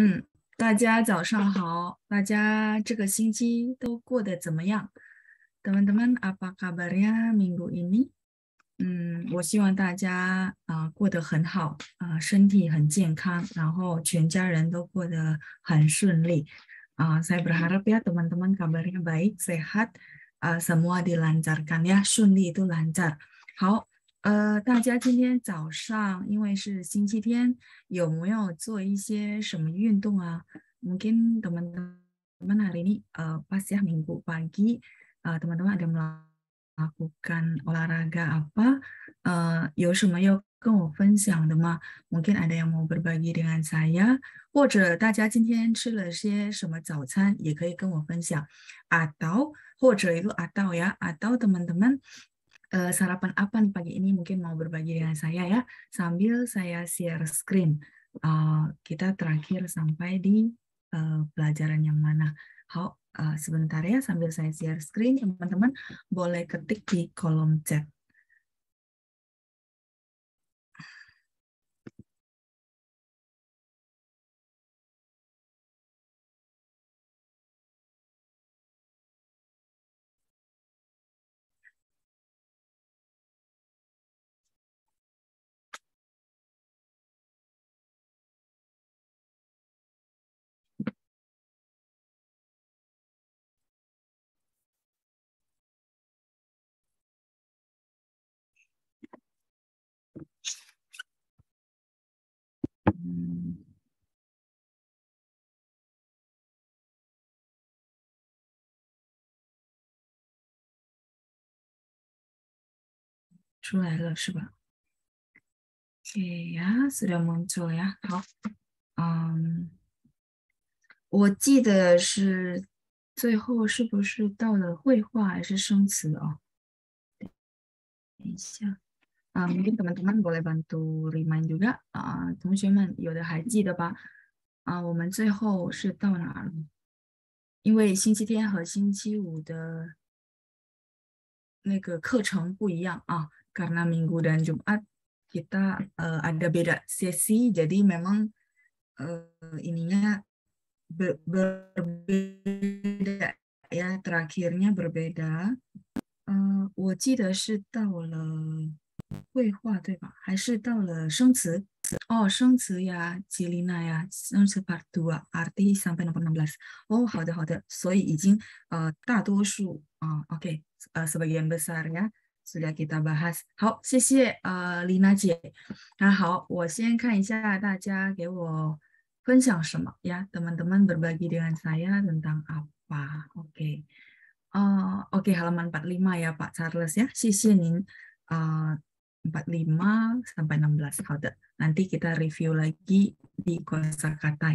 嗯，大家早上好，大家这个星期都过得怎么样？Teman-teman, apa kabarnya minggu ini？嗯，我希望大家啊、呃、过得很好啊、呃，身体很健康，然后全家人都过得很顺利啊。Saya berharap ya teman-teman kabarnya baik, sehat, semua dilancarkan ya, ya，顺利都 lancar。好。呃，大家今天早上因为是星期天，有没有做一些什么运动啊？Mungkin teman-teman hari ini eh pas ya minggu pagi uh, teman-teman ada melakukan olahraga apa? Uh, 有什么要跟我分享的吗？Mungkin ada yang mau berbagi dengan saya，或者大家今天吃了些什么早餐，也可以跟我分享。Atau atau ya atau teman-teman uh, sarapan apa nih pagi ini mungkin mau berbagi dengan saya ya sambil saya share screen. Uh, kita terakhir sampai di uh, pelajaran yang mana. How, uh, sebentar ya sambil saya share screen teman-teman boleh ketik di kolom chat. 出来了是吧？对呀，资料蒙做呀，好，嗯，我记得是最后是不是到了绘画还是生词哦？等一下，啊，明天怎么读 t e 来 a n b o l e 啊，同学们有的还记得吧？啊，我们最后是到哪了？因为星期天和星期五的那个课程不一样啊。karena Minggu dan Jumat kita uh, ada beda sesi jadi memang uh, ininya ber berbeda ya terakhirnya berbeda. Uh, eh, 我记得是到了绘画对吧？还是到了生词？哦，生词呀，吉丽娜呀，生词 part 2, arti sampai nomor uh, sebagian besar ya。sudah kita ya, teman berbagi dengan saya tentang apa? Oke. Okay. Uh, Oke, okay, halaman 45 ya Pak Charles ya. uh, 45 sampai 16 Nanti kita review lagi di kosakata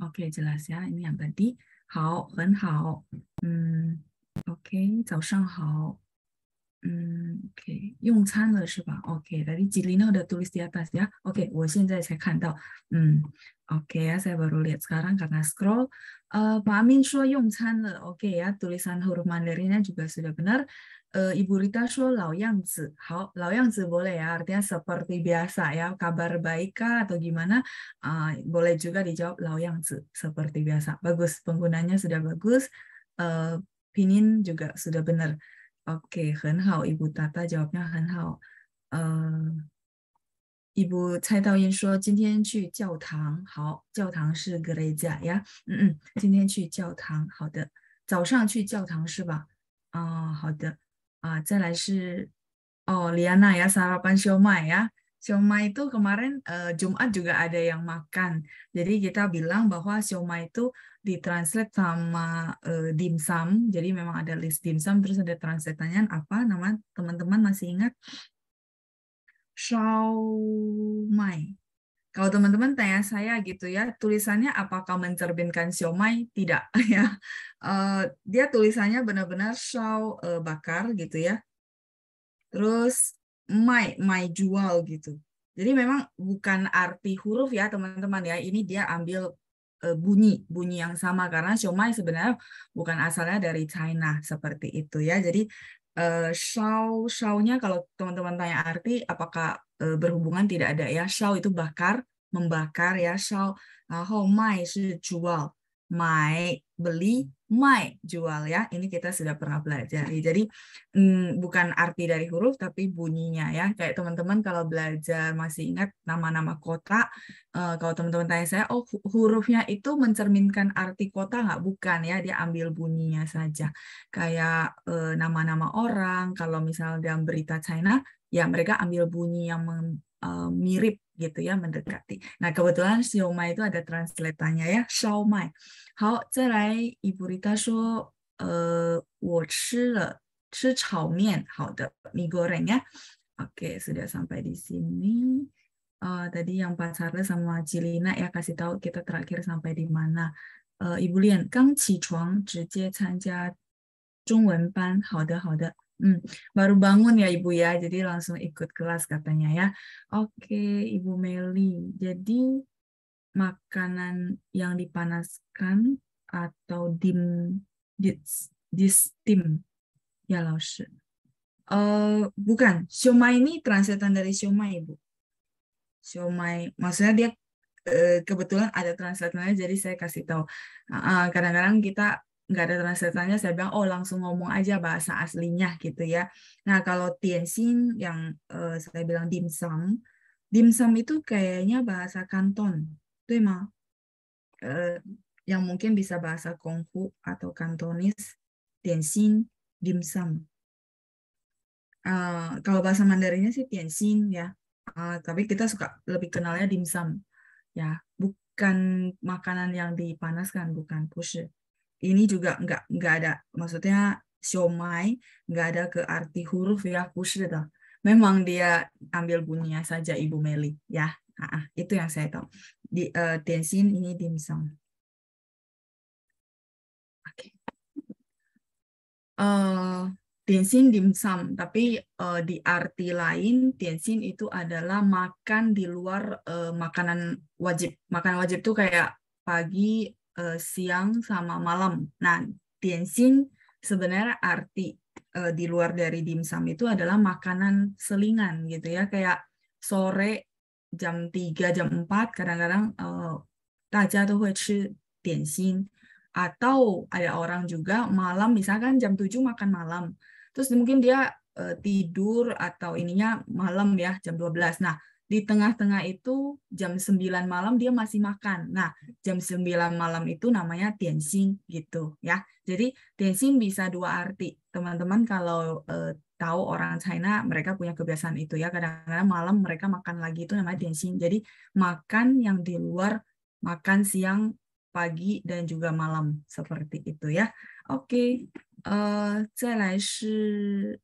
okay, jelas ya. Ini yang tadi. 好，很好，嗯，OK，早上好，嗯，OK，用餐了是吧？OK, tadi Cilino udah tulis di atas ya. Oke, okay, saya baru lihat sekarang karena scroll. Uh, Amin Shua, Yung Chan, oke okay ya, tulisan huruf Mandarinnya juga sudah benar uh, Ibu Rita Shuo Lao Yangzi. Hao, Lao Yangzi boleh ya, artinya seperti biasa ya, kabar baik kah atau gimana, uh, boleh juga dijawab Lao Yangzi, seperti biasa. Bagus, penggunanya sudah bagus, uh, pinin juga sudah benar. Oke, okay, Hen Hao, Ibu Tata jawabnya Hen Hao. Uh, eh, shi gereja 呀，嗯嗯，今天去教堂，好的，早上去教堂是吧？啊、哦，好的，Uh, 再来是 oh Liana ya sarapan siomay ya. Siomay itu kemarin uh, Jumat juga ada yang makan. Jadi kita bilang bahwa siomay itu ditranslate sama uh, eh dimsum. Jadi memang ada list dimsum terus ada translatannya apa nama teman-teman masih ingat? Siomay. Kalau teman-teman tanya saya gitu ya, tulisannya apakah mencerminkan siomay? Tidak ya. Uh, dia tulisannya benar-benar show uh, bakar gitu ya. Terus mai, mai jual gitu. Jadi memang bukan arti huruf ya teman-teman ya. Ini dia ambil uh, bunyi bunyi yang sama karena siomay sebenarnya bukan asalnya dari China seperti itu ya. Jadi Shao eh, shaw nya kalau teman-teman tanya arti apakah uh, berhubungan tidak ada ya shaw itu bakar membakar ya shaw uh, eh, homai jual my beli, my jual ya. Ini kita sudah pernah belajar Jadi mm, bukan arti dari huruf tapi bunyinya ya. Kayak teman-teman kalau belajar masih ingat nama-nama kota, uh, kalau teman-teman tanya saya, oh hurufnya itu mencerminkan arti kota nggak? Bukan ya, dia ambil bunyinya saja. Kayak eh, nama-nama uh, orang, kalau misalnya dalam berita China, ya mereka ambil bunyi yang eh, mirip gitu ya mendekati. Nah kebetulan siomay itu ada translatannya ya Hao, ibu Rita eh, de, 好，再来伊布里他说，呃，我吃了吃炒面，好的，mie goreng ya. Oke, sudah sampai di sini. Uh, tadi yang Pak Charles sama Cilina ya kasih tahu kita terakhir sampai di mana. Uh, Ibu Lian, 刚起床直接参加中文班，好的好的。Hmm, baru bangun ya Ibu ya, jadi langsung ikut kelas katanya ya. Oke, Ibu Meli. Jadi makanan yang dipanaskan atau dim dis, dis tim ya Laoshi. Uh, eh, bukan, siomay ini translatean dari siomay Ibu. Siomay, maksudnya dia eh, kebetulan ada translatornya jadi saya kasih tahu kadang-kadang kita nggak ada translatornya saya bilang oh langsung ngomong aja bahasa aslinya gitu ya nah kalau Tianxin yang uh, saya bilang dimsum dimsum itu kayaknya bahasa Kanton tuh emang uh, yang mungkin bisa bahasa kongfu atau Kantonis Tianxin dimsum uh, kalau bahasa Mandarinnya sih Tianxin ya uh, tapi kita suka lebih kenalnya dimsum ya bukan makanan yang dipanaskan bukan pusher ini juga nggak nggak ada maksudnya siomay nggak ada ke arti huruf ya kusir memang dia ambil bunyinya saja ibu Meli ya Ah, itu yang saya tahu. Di uh, tensin ini dimsum. Oke. Okay. Uh, eh, tensin dimsum, tapi uh, di arti lain tensin itu adalah makan di luar uh, makanan wajib. makanan wajib itu kayak pagi uh, siang sama malam. Nah, tianxin sebenarnya arti uh, di luar dari dimsum itu adalah makanan selingan gitu ya, kayak sore jam 3, jam 4 kadang-kadang uh, eh, taja tuh tianxin atau ada orang juga malam misalkan jam 7 makan malam. Terus mungkin dia uh, tidur atau ininya malam ya jam 12. Nah, di tengah-tengah itu jam 9 malam dia masih makan. Nah, jam 9 malam itu namanya dancing gitu ya. Jadi dancing bisa dua arti. Teman-teman kalau eh, tahu orang China mereka punya kebiasaan itu ya. Kadang-kadang malam mereka makan lagi itu namanya dancing. Jadi makan yang di luar makan siang, pagi dan juga malam seperti itu ya. Oke. Okay. Eh, 呃，再来是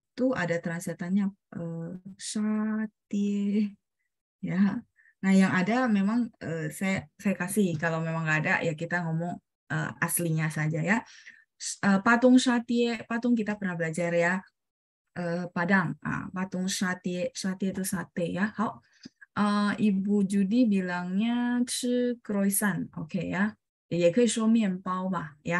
itu ada translatannya uh, eh, satye ya nah yang ada memang uh, saya saya kasih kalau memang nggak ada ya kita ngomong uh, aslinya saja ya uh, patung satie, patung kita pernah belajar ya uh, padang ah, patung satie, satie itu sate ya how uh, ibu Judi bilangnya 吃 croissant oke okay, ya Ya, ya. ya,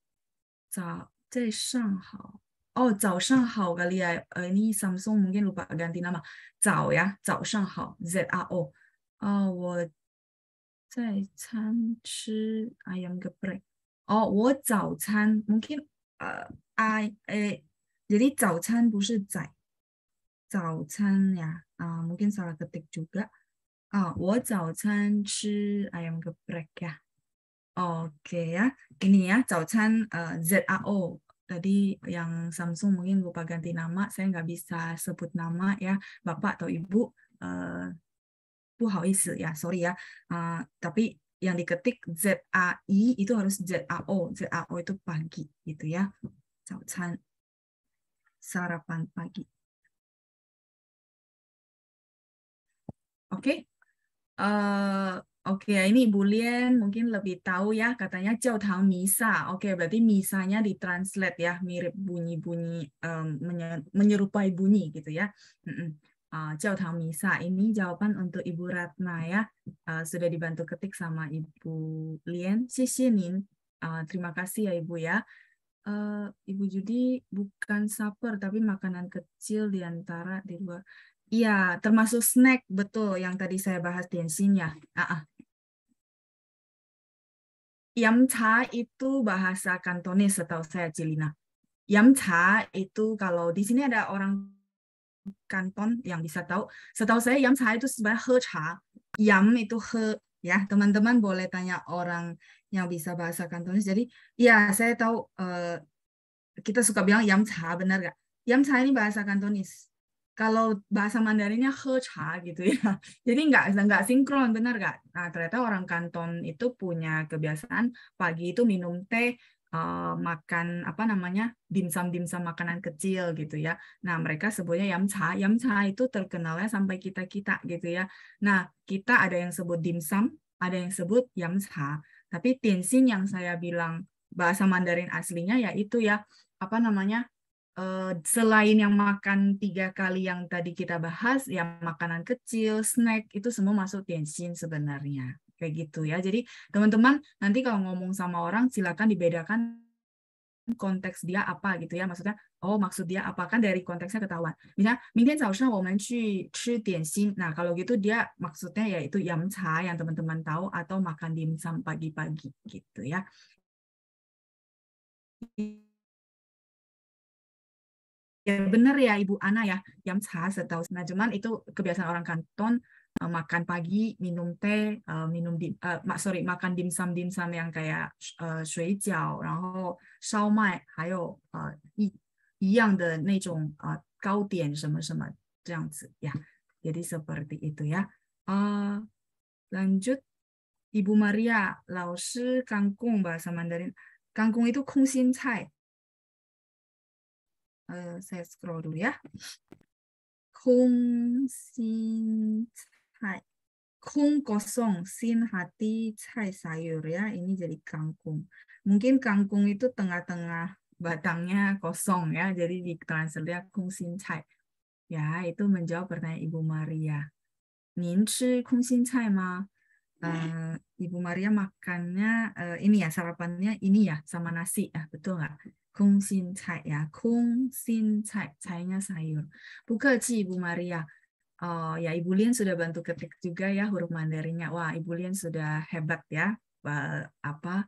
早，在上好哦，早上好噶，你啊，呃，你三十五间六百间点啊嘛？早呀，早上好，Z R O，啊，我在餐吃，I am a break。哦，我早餐，你看，呃 i A，你的早餐不是在早餐呀？啊，我早餐吃，I am a break 呀。Oke ya, ini ya Cauchan uh, eh, ZAO tadi yang Samsung mungkin lupa ganti nama, saya nggak bisa sebut nama ya Bapak atau Ibu, uh, hao isi ya, sorry ya. Uh, tapi yang diketik ZAI itu harus ZAO, ZAO itu pagi gitu ya. Cauchan sarapan pagi. Oke, okay. uh, Oke, ini Ibu Lien mungkin lebih tahu ya, katanya Jautang Misa. Oke, berarti misanya ditranslate ya, mirip bunyi-bunyi, um, menyerupai bunyi gitu ya. Mm -mm. Misa, ini jawaban untuk Ibu Ratna ya. Uh, sudah dibantu ketik sama Ibu Lien. Sisi uh, eh, terima kasih ya Ibu ya. Uh, Ibu Judi bukan supper, tapi makanan kecil diantara di luar. Iya, termasuk snack betul yang tadi saya bahas tensinya. Uh ah, -uh. Ah. Yamcha itu bahasa Kantonis atau saya Cilina. Yamcha itu kalau di sini ada orang Kanton yang bisa tahu. Setahu saya Yamcha itu sebenarnya he cha. Yam itu he ya teman-teman boleh tanya orang yang bisa bahasa Kantonis. Jadi ya saya tahu uh, kita suka bilang yam benar gak? Yam ini bahasa Kantonis kalau bahasa Mandarinnya hecha gitu ya. Jadi nggak nggak sinkron benar nggak? Nah ternyata orang Kanton itu punya kebiasaan pagi itu minum teh, uh, makan apa namanya dimsum dimsum makanan kecil gitu ya. Nah mereka sebutnya yamcha, yamcha itu terkenalnya sampai kita kita gitu ya. Nah kita ada yang sebut dimsum, ada yang sebut yamcha. Tapi tinsin yang saya bilang bahasa Mandarin aslinya yaitu ya apa namanya Eh, selain yang makan tiga kali yang tadi kita bahas, ya makanan kecil, snack itu semua masuk tianxin sebenarnya. Kayak gitu ya. Jadi teman-teman nanti kalau ngomong sama orang silakan dibedakan konteks dia apa gitu ya. Maksudnya oh maksud dia apa kan dari konteksnya ketahuan. Misalnya, mungkin seharusnya woman tianxin. Nah, kalau gitu dia maksudnya yaitu yamcha yang teman-teman tahu atau makan dimsum pagi-pagi gitu ya ya eh, benar ya Ibu Ana ya, jam sah setahu. Nah cuman itu kebiasaan orang Kanton uh, makan pagi, minum teh, uh, minum di uh, sorry makan dimsum dimsum yang kayak uh, ya, jadi seperti itu ya. Uh, lanjut Ibu Maria, 老师 kangkung bahasa Mandarin. Kangkung itu kungsin cai. Eh, saya scroll dulu ya. Kung sin cai. Kung kosong sin hati cai sayur ya. Ini jadi kangkung. Mungkin kangkung itu tengah-tengah batangnya kosong ya. Jadi di translate kung sin cai. Ya, itu menjawab pertanyaan Ibu Maria. Nin chi kung sin cai ma? Uh, Ibu Maria makannya uh, ini ya sarapannya ini ya sama nasi ah betul nggak? kung Kungsincai ya. kung Kungsincai. Cainya sayur. Buka Ci Ibu Maria. Oh, ya Ibu Lian sudah bantu ketik juga ya huruf Mandarinnya. Wah, Ibu Lian sudah hebat ya. Apa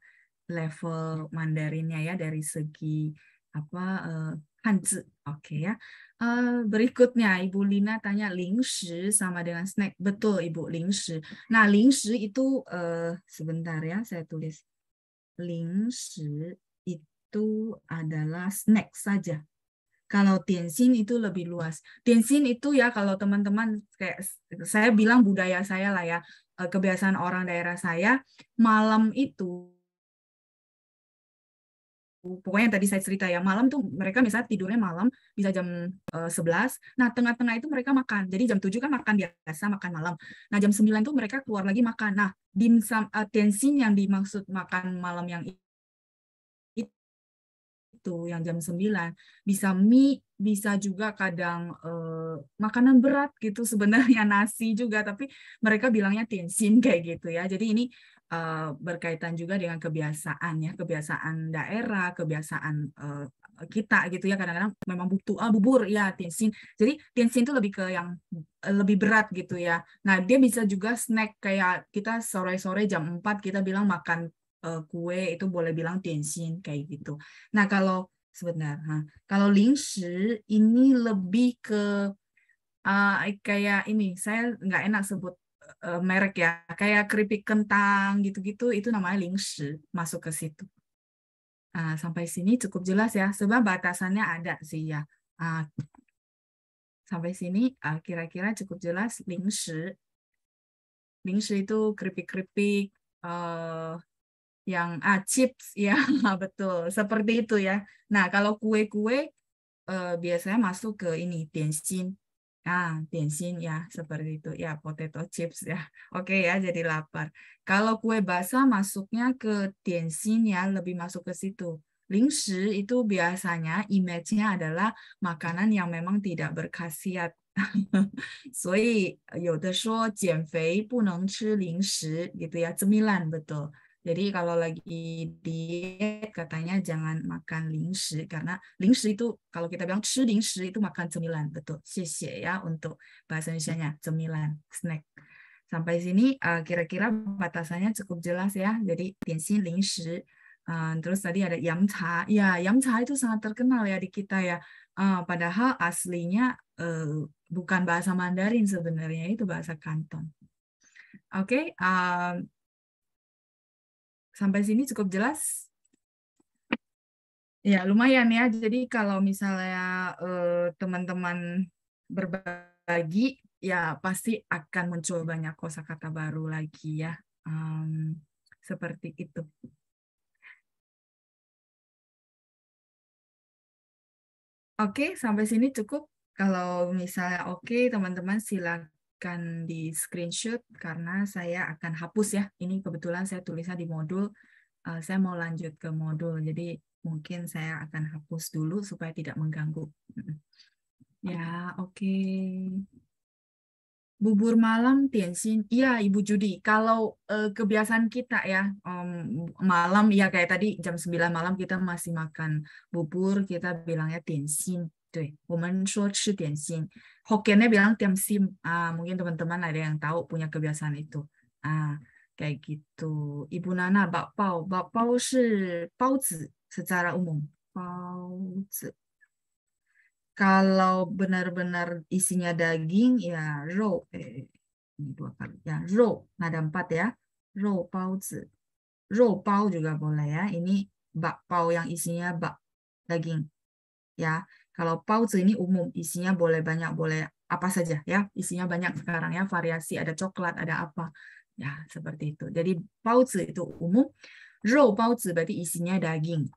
level Mandarinnya ya dari segi apa uh, Hanzi. Oke okay, ya. Uh, berikutnya Ibu Lina tanya lingshi sama dengan snack. Betul Ibu lingshi. Nah, lingshi itu uh, sebentar ya saya tulis. Lingshi itu adalah snack saja. Kalau tianxin itu lebih luas. Tianxin itu ya kalau teman-teman kayak saya bilang budaya saya lah ya, eh, kebiasaan orang daerah saya, malam itu pokoknya yang tadi saya cerita ya malam tuh mereka misalnya tidurnya malam bisa jam uh, eh, 11 nah tengah-tengah itu mereka makan jadi jam 7 kan makan biasa makan malam nah jam 9 tuh mereka keluar lagi makan nah dimsum uh, eh, yang dimaksud makan malam yang itu yang jam 9 bisa mie bisa juga kadang eh, makanan berat gitu sebenarnya nasi juga tapi mereka bilangnya tianxin kayak gitu ya jadi ini eh, berkaitan juga dengan kebiasaan ya kebiasaan daerah kebiasaan eh, kita gitu ya kadang-kadang memang butuh ah, bubur ya tianxin jadi tianxin itu lebih ke yang eh, lebih berat gitu ya nah dia bisa juga snack kayak kita sore-sore jam 4 kita bilang makan Eh, kue itu boleh bilang tianxin kayak gitu. Nah kalau sebenarnya, kalau lingshi ini lebih ke uh, kayak ini saya nggak enak sebut uh, merek ya, kayak keripik kentang gitu-gitu itu namanya lingshi masuk ke situ. Uh, sampai sini cukup jelas ya, sebab batasannya ada sih ya. Uh, sampai sini ah, kira-kira uh, cukup jelas lingshi. Lingshi itu keripik-keripik uh, yang ah chips ya betul seperti itu ya. Nah kalau kue-kue eh, biasanya masuk ke ini bensin ah bensin ya seperti itu ya potato chips ya oke ya jadi lapar kalau kue basah masuknya ke bensin ya lebih masuk ke situ lingshi itu biasanya image-nya adalah makanan yang memang tidak berkhasiat 所以有的说减肥不能吃零食 gitu ya cemilan betul jadi kalau lagi diet katanya jangan makan lingshi karena lingshi itu kalau kita bilang lingshi itu makan cemilan, betul. Xie ya, ya untuk bahasa Indonesia-nya, cemilan, snack. Sampai sini eh, kira-kira batasannya cukup jelas ya. Jadi dianxin lingshi eh, terus tadi ada yam ya yam itu sangat terkenal ya di kita ya. Eh, padahal aslinya bukan bahasa Mandarin sebenarnya itu bahasa Kanton. Oke, okay, uh, Sampai sini cukup jelas? Ya, lumayan ya. Jadi kalau misalnya eh, teman-teman eh, berbagi, ya pasti akan muncul banyak kosakata baru lagi ya. Um, seperti itu. Oke, sampai sini cukup. Kalau misalnya oke, teman-teman silakan akan di screenshot karena saya akan hapus ya. Ini kebetulan saya tulisnya di modul. Uh, saya mau lanjut ke modul, jadi mungkin saya akan hapus dulu supaya tidak mengganggu. Ya, oke. Okay. Bubur malam tianxin. Iya, Ibu Judi. Kalau uh, kebiasaan kita ya, um, malam ya kayak tadi jam 9 malam kita masih makan bubur, kita bilangnya tianxin 对, bilang tiam sim. Ah, teman-teman ada yang tahu punya kebiasaan itu. Ah, kayak gitu. Ibu Nana bakpao. Bakpao si baozi secara umum. 包子 kalau benar-benar isinya daging, ya rou. Eh, ini dua kali. Ya, rou. ada empat ya. Rou baozi. Rou bao juga boleh ya. Ini bakpao yang isinya bak daging. Ya, kalau pouch ini umum, isinya boleh banyak, boleh apa saja ya. Isinya banyak sekarang ya, variasi ada coklat, ada apa. Ya, seperti itu. Jadi pouch itu umum. Rou pouch berarti isinya daging.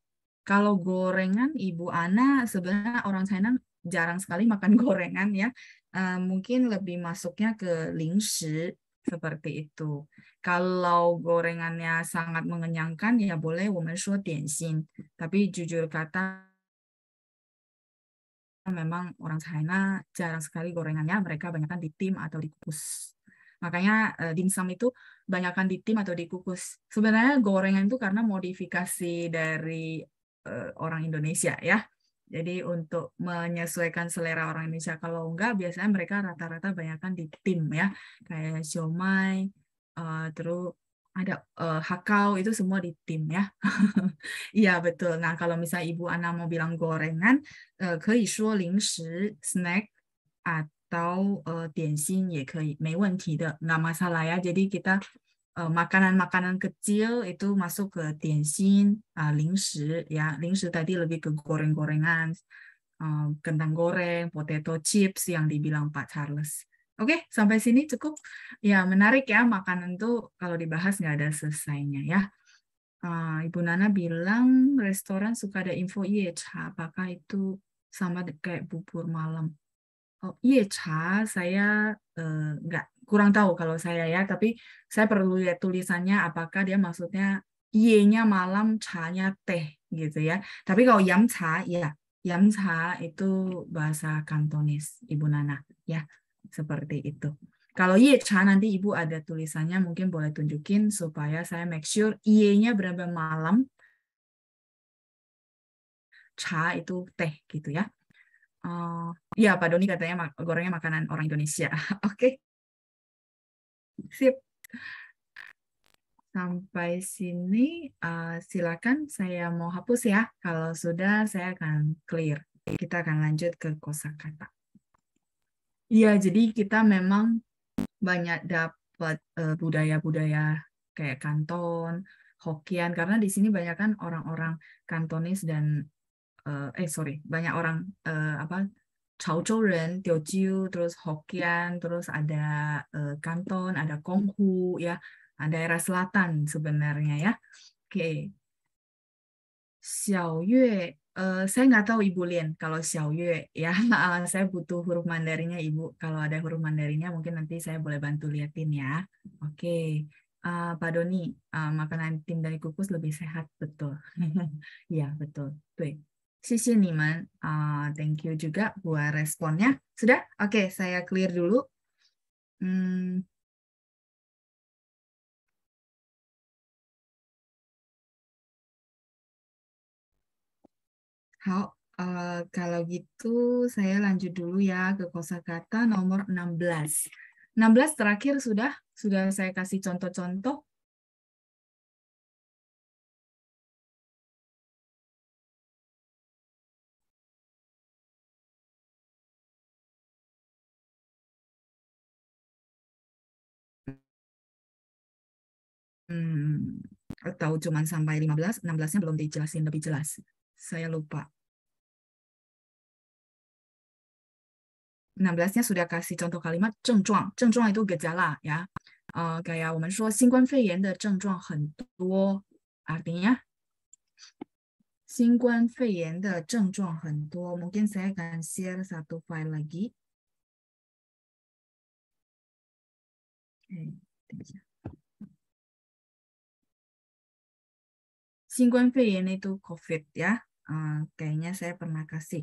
Kalau gorengan Ibu Ana sebenarnya orang China jarang sekali makan gorengan ya. Uh, mungkin lebih masuknya ke lingshi seperti itu. Kalau gorengannya sangat mengenyangkan ya boleh woman shuo dianxin. Tapi jujur kata memang orang China jarang sekali gorengannya, mereka banyakkan di tim atau dikukus. Makanya uh, eh, dimsum itu banyakkan di tim atau dikukus. Sebenarnya gorengan itu karena modifikasi dari uh, orang Indonesia ya. Jadi untuk menyesuaikan selera orang Indonesia kalau enggak biasanya mereka rata-rata banyakkan di tim ya. Kayak siomay, uh, terus ada uh, hakau itu semua di tim ya. Iya betul. Nah kalau misalnya Ibu Ana mau bilang gorengan, uh, snack atau uh, nggak masalah ya. Jadi kita eh, makanan-makanan uh, kecil itu masuk ke tiensin, uh, lingshi ya. Lingshi tadi lebih ke goreng-gorengan, uh, kentang goreng, potato chips yang dibilang Pak Charles. Oke, sampai sini cukup. Ya, menarik ya makanan tuh kalau dibahas nggak ada selesainya ya. Eh, Ibu Nana bilang restoran suka ada info IHA, apakah itu sama kayak bubur malam? Oh, IHA saya uh, kurang tahu kalau saya ya, tapi saya perlu lihat tulisannya apakah dia maksudnya Y-nya malam, c teh gitu ya. Tapi kalau yam cha ya, yam cha itu bahasa Kantonis Ibu Nana ya seperti itu. Kalau YCHA nanti Ibu ada tulisannya mungkin boleh tunjukin supaya saya make sure IE-nya berapa malam. Cha itu teh gitu ya. Uh, ya Pak Doni katanya mak gorengnya makanan orang Indonesia. Oke. Okay. Sip. Sampai sini uh, silakan saya mau hapus ya. Kalau sudah saya akan clear. Kita akan lanjut ke kosakata. Iya, jadi kita memang banyak dapat budaya eh, budaya-budaya kayak Kanton, Hokian karena di sini banyak kan orang-orang Kantonis dan uh, eh sorry, banyak orang uh, apa Chaozhou Ren, Teochew, terus Hokian, terus ada uh, Kanton, ada Konghu ya, ada daerah selatan sebenarnya ya. Oke. Okay. Xiao Yue Eh, saya nggak tahu Ibu Lin kalau Xiaoyue ya. Uh, saya butuh huruf Mandarinnya Ibu. Kalau ada huruf Mandarinnya mungkin nanti saya boleh bantu liatin ya. Oke. Okay. Uh, eh, Pak Doni, uh, makanan tim dari kukus lebih sehat, betul. ya, betul. Tuh. Sisi Niman, uh, thank you juga buat responnya. Sudah? Oke, okay, saya clear dulu. Hmm, How, uh, eh, kalau gitu saya lanjut dulu ya ke kosakata nomor 16. 16 terakhir sudah sudah saya kasih contoh-contoh. Hmm, atau cuma sampai 15, 16-nya belum dijelasin lebih jelas. Saya lupa. 16-nya sudah kasih contoh kalimat itu gejala ya. Uh, eh, kayak 我们说新冠肺炎的症状很多，artinya 新冠肺炎的症状很多。Mungkin saya akan share satu file lagi. Eh, okay, itu COVID ya. Ah, kayaknya saya pernah kasih.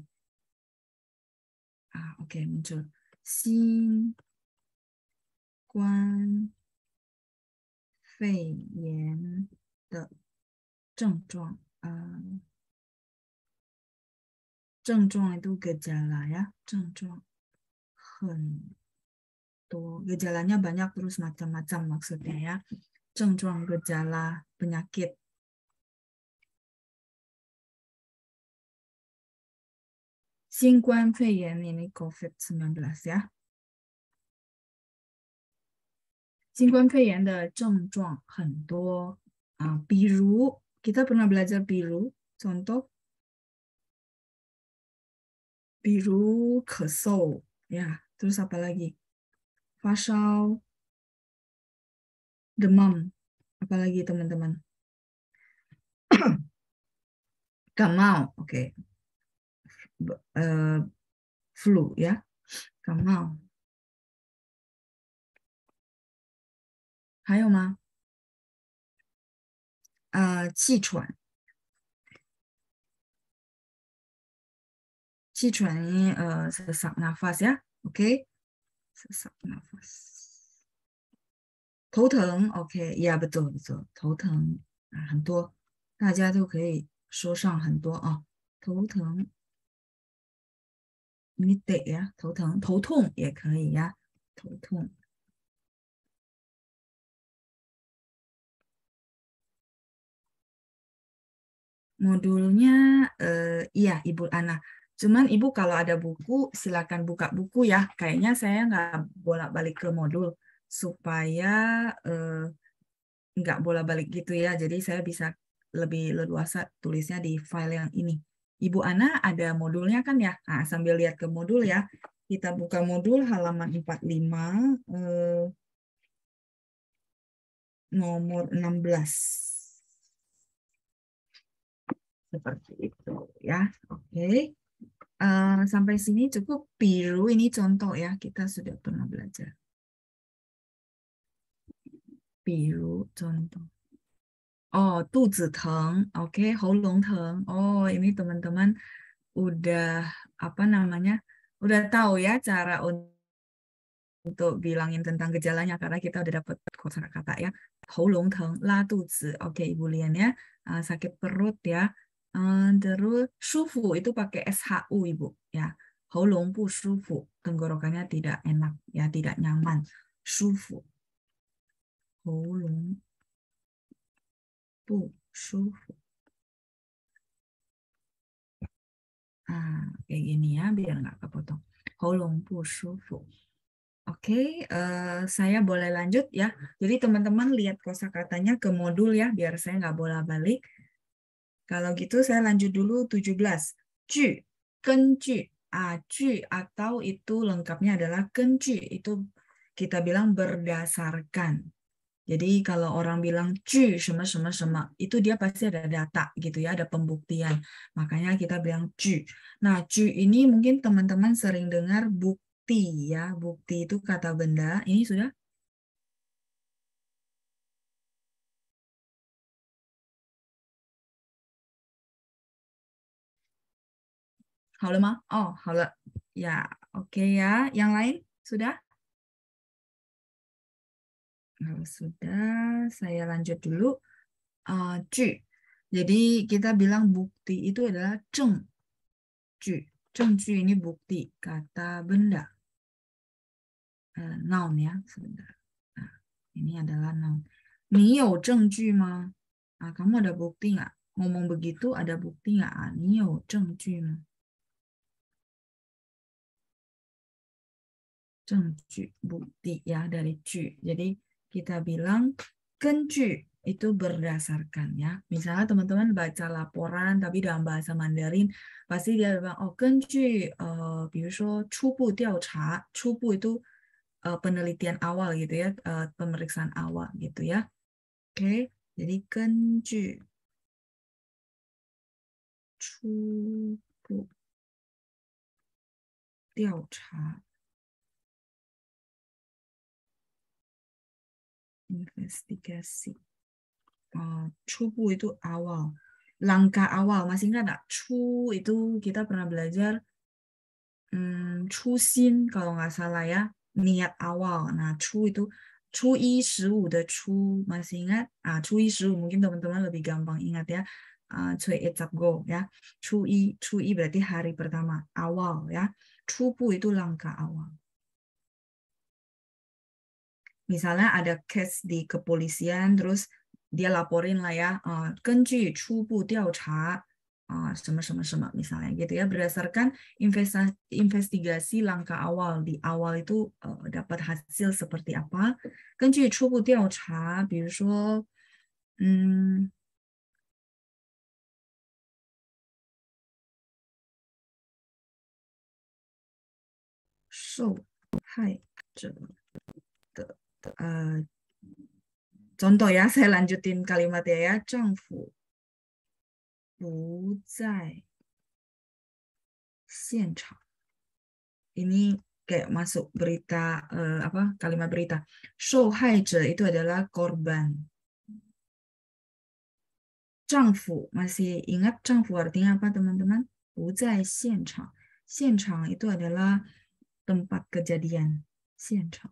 Ah, Oke, okay, muncul. Xin Guan Fei Yan De Zheng Zhuang. Ah. Zheng Zhuang itu gejala ya. Zheng Zhuang. Hen. Tuh, gejalanya banyak terus macam-macam maksudnya ya. Zheng Zhuang gejala penyakit 新冠肺炎 ini COVID-19 ya. 新冠肺炎的症状很多啊，比如 kita pernah belajar 比如 contoh，比如咳嗽呀，terus apa lagi？发烧，demam apa lagi teman-teman？感冒，OK。Okay. 呃，flu 呀，感冒，还有吗？呃，气喘，气喘呢？呃，咳嗽、拿 fas 呀，OK，咳嗽、拿 fas，头疼，OK，yeah，betul 头疼啊，很多，大家都可以说上很多啊，头疼。你得呀，头疼、头痛也可以呀，头痛。Modulnya, uh, iya Ibu Ana. Cuman Ibu kalau ada buku, silakan buka buku ya. Kayaknya saya nggak bolak-balik ke modul supaya eh, nggak bolak-balik gitu ya. Jadi saya bisa lebih leluasa tulisnya di file yang ini. Ibu Ana ada modulnya kan ya? Nah, sambil lihat ke modul ya. Kita buka modul halaman 45 eh, nomor 16. Seperti itu ya. Oke. Okay. Eh, sampai sini cukup biru ini contoh ya. Kita sudah pernah belajar. Biru contoh. Oh, 肚子疼, oke, okay. teng. Oh, ini teman-teman udah apa namanya? Udah tahu ya cara untuk bilangin tentang gejalanya karena kita udah dapat kosakata ya. Holong teng, la tuzi. Oke, Ibu Lian ya. Uh, sakit perut ya. Uh, terus sufu itu pakai SHU Ibu ya. Holong bu tenggorokannya tidak enak ya, tidak nyaman. Sufu. Holong 不舒服. Ah, saya boleh lanjut ya. Jadi teman-teman lihat kosa katanya ke modul ya, biar saya nggak bolak-balik. Kalau gitu saya lanjut dulu 17. Ju, a c atau itu lengkapnya adalah kencu. Itu kita bilang berdasarkan. Jadi kalau orang bilang cu sama sama sama itu dia pasti ada data gitu ya, ada pembuktian. Makanya kita bilang cu. Nah, cu ini mungkin teman-teman sering dengar bukti ya. Bukti itu kata benda. Ini sudah Halo ma? Oh, halo. Ya, oke okay ya. Yang lain sudah? Kalau nah, sudah, saya lanjut dulu. Uh, Jadi kita bilang bukti itu adalah ceng. Ju. Ceng ju ini bukti, kata benda. Uh, noun ya, sebentar. Nah, ini adalah noun. Ni you ceng ju ma? Nah, kamu ada bukti nggak? Ngomong begitu ada bukti nggak? Ah, ni you ceng ju ma? bukti ya dari cu Jadi kita bilang kencu itu berdasarkan ya. Misalnya teman-teman baca laporan tapi dalam bahasa Mandarin pasti dia bilang oh kencu uh, eh, 比如说初步调查,初步 itu uh, penelitian awal gitu ya, uh, pemeriksaan awal gitu ya. Oke, okay. jadi kencu chu investigasi uh, ah, cupu itu awal langkah awal masih ingat nggak cu itu kita pernah belajar hmm, cusin kalau nggak salah ya niat awal nah cu itu cu i wu de cu masih ingat ah cu i wu mungkin teman-teman lebih gampang ingat ya uh, ah, cui ecap go ya cu i cu i berarti hari pertama awal ya cupu itu langkah awal misalnya ada case di kepolisian terus dia laporin lah ya uh, cubu diaucha sama sama misalnya gitu ya berdasarkan investasi, investigasi langkah awal di awal itu uh, dapat hasil seperti apa kenji, cubu hi, 比如说嗯。受害者。Eh, contoh ya, saya lanjutin kalimat ya. ya. Cengfu bu xianchang. Ini kayak masuk berita uh, apa kalimat berita. Shou itu adalah korban. Zhangfu masih ingat zhangfu artinya apa teman-teman? Buzai xianchang. Xianchang itu adalah tempat kejadian. Xianchang.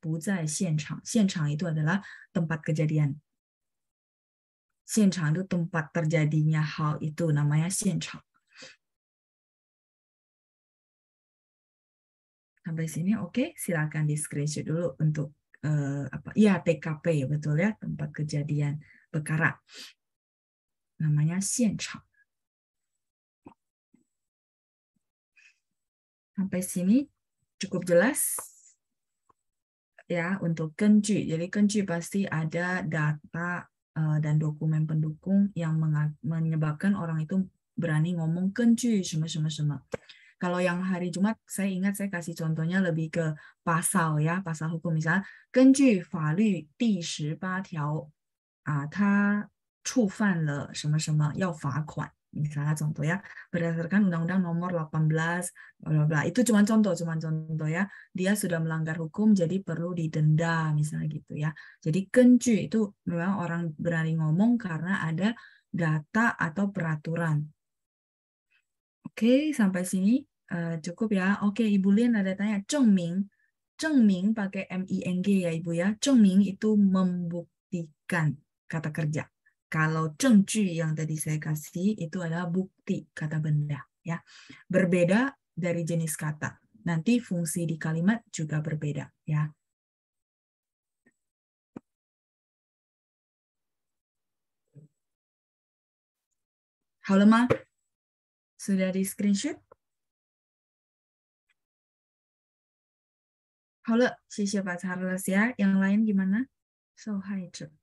不在现场。现场 itu adalah tempat kejadian. 现场 itu tempat terjadinya hal itu namanya 现场。Sampai sini oke, okay? silakan diskresi dulu untuk eh, apa? Ya TKP betul ya, tempat kejadian perkara. Namanya 现场。Sampai sini cukup jelas? ya untuk kunci Jadi kunci pasti ada data uh, dan dokumen pendukung yang menyebabkan orang itu berani ngomong kunci. semua semua semua. Kalau yang hari Jumat saya ingat saya kasih contohnya lebih ke pasal ya, pasal hukum misalnya Kunci, falu di ah, 18条啊，他触犯了什么什么要罚款。misalnya contoh ya berdasarkan undang-undang nomor 18 bla bla itu cuma contoh cuma contoh ya dia sudah melanggar hukum jadi perlu didenda misalnya gitu ya jadi kencu itu memang orang berani ngomong karena ada data atau peraturan oke sampai sini eh, cukup ya oke ibu Lin ada tanya cengming cengming pakai m i n g ya ibu ya cengming itu membuktikan kata kerja kalau cengcu yang tadi saya kasih itu adalah bukti kata benda ya. Berbeda dari jenis kata. Nanti fungsi di kalimat juga berbeda ya. Halo Ma, sudah di screenshot? Halo, Charles ya? Yang lain gimana? So pak 谢谢把查了些，杨来你们呢？受害者。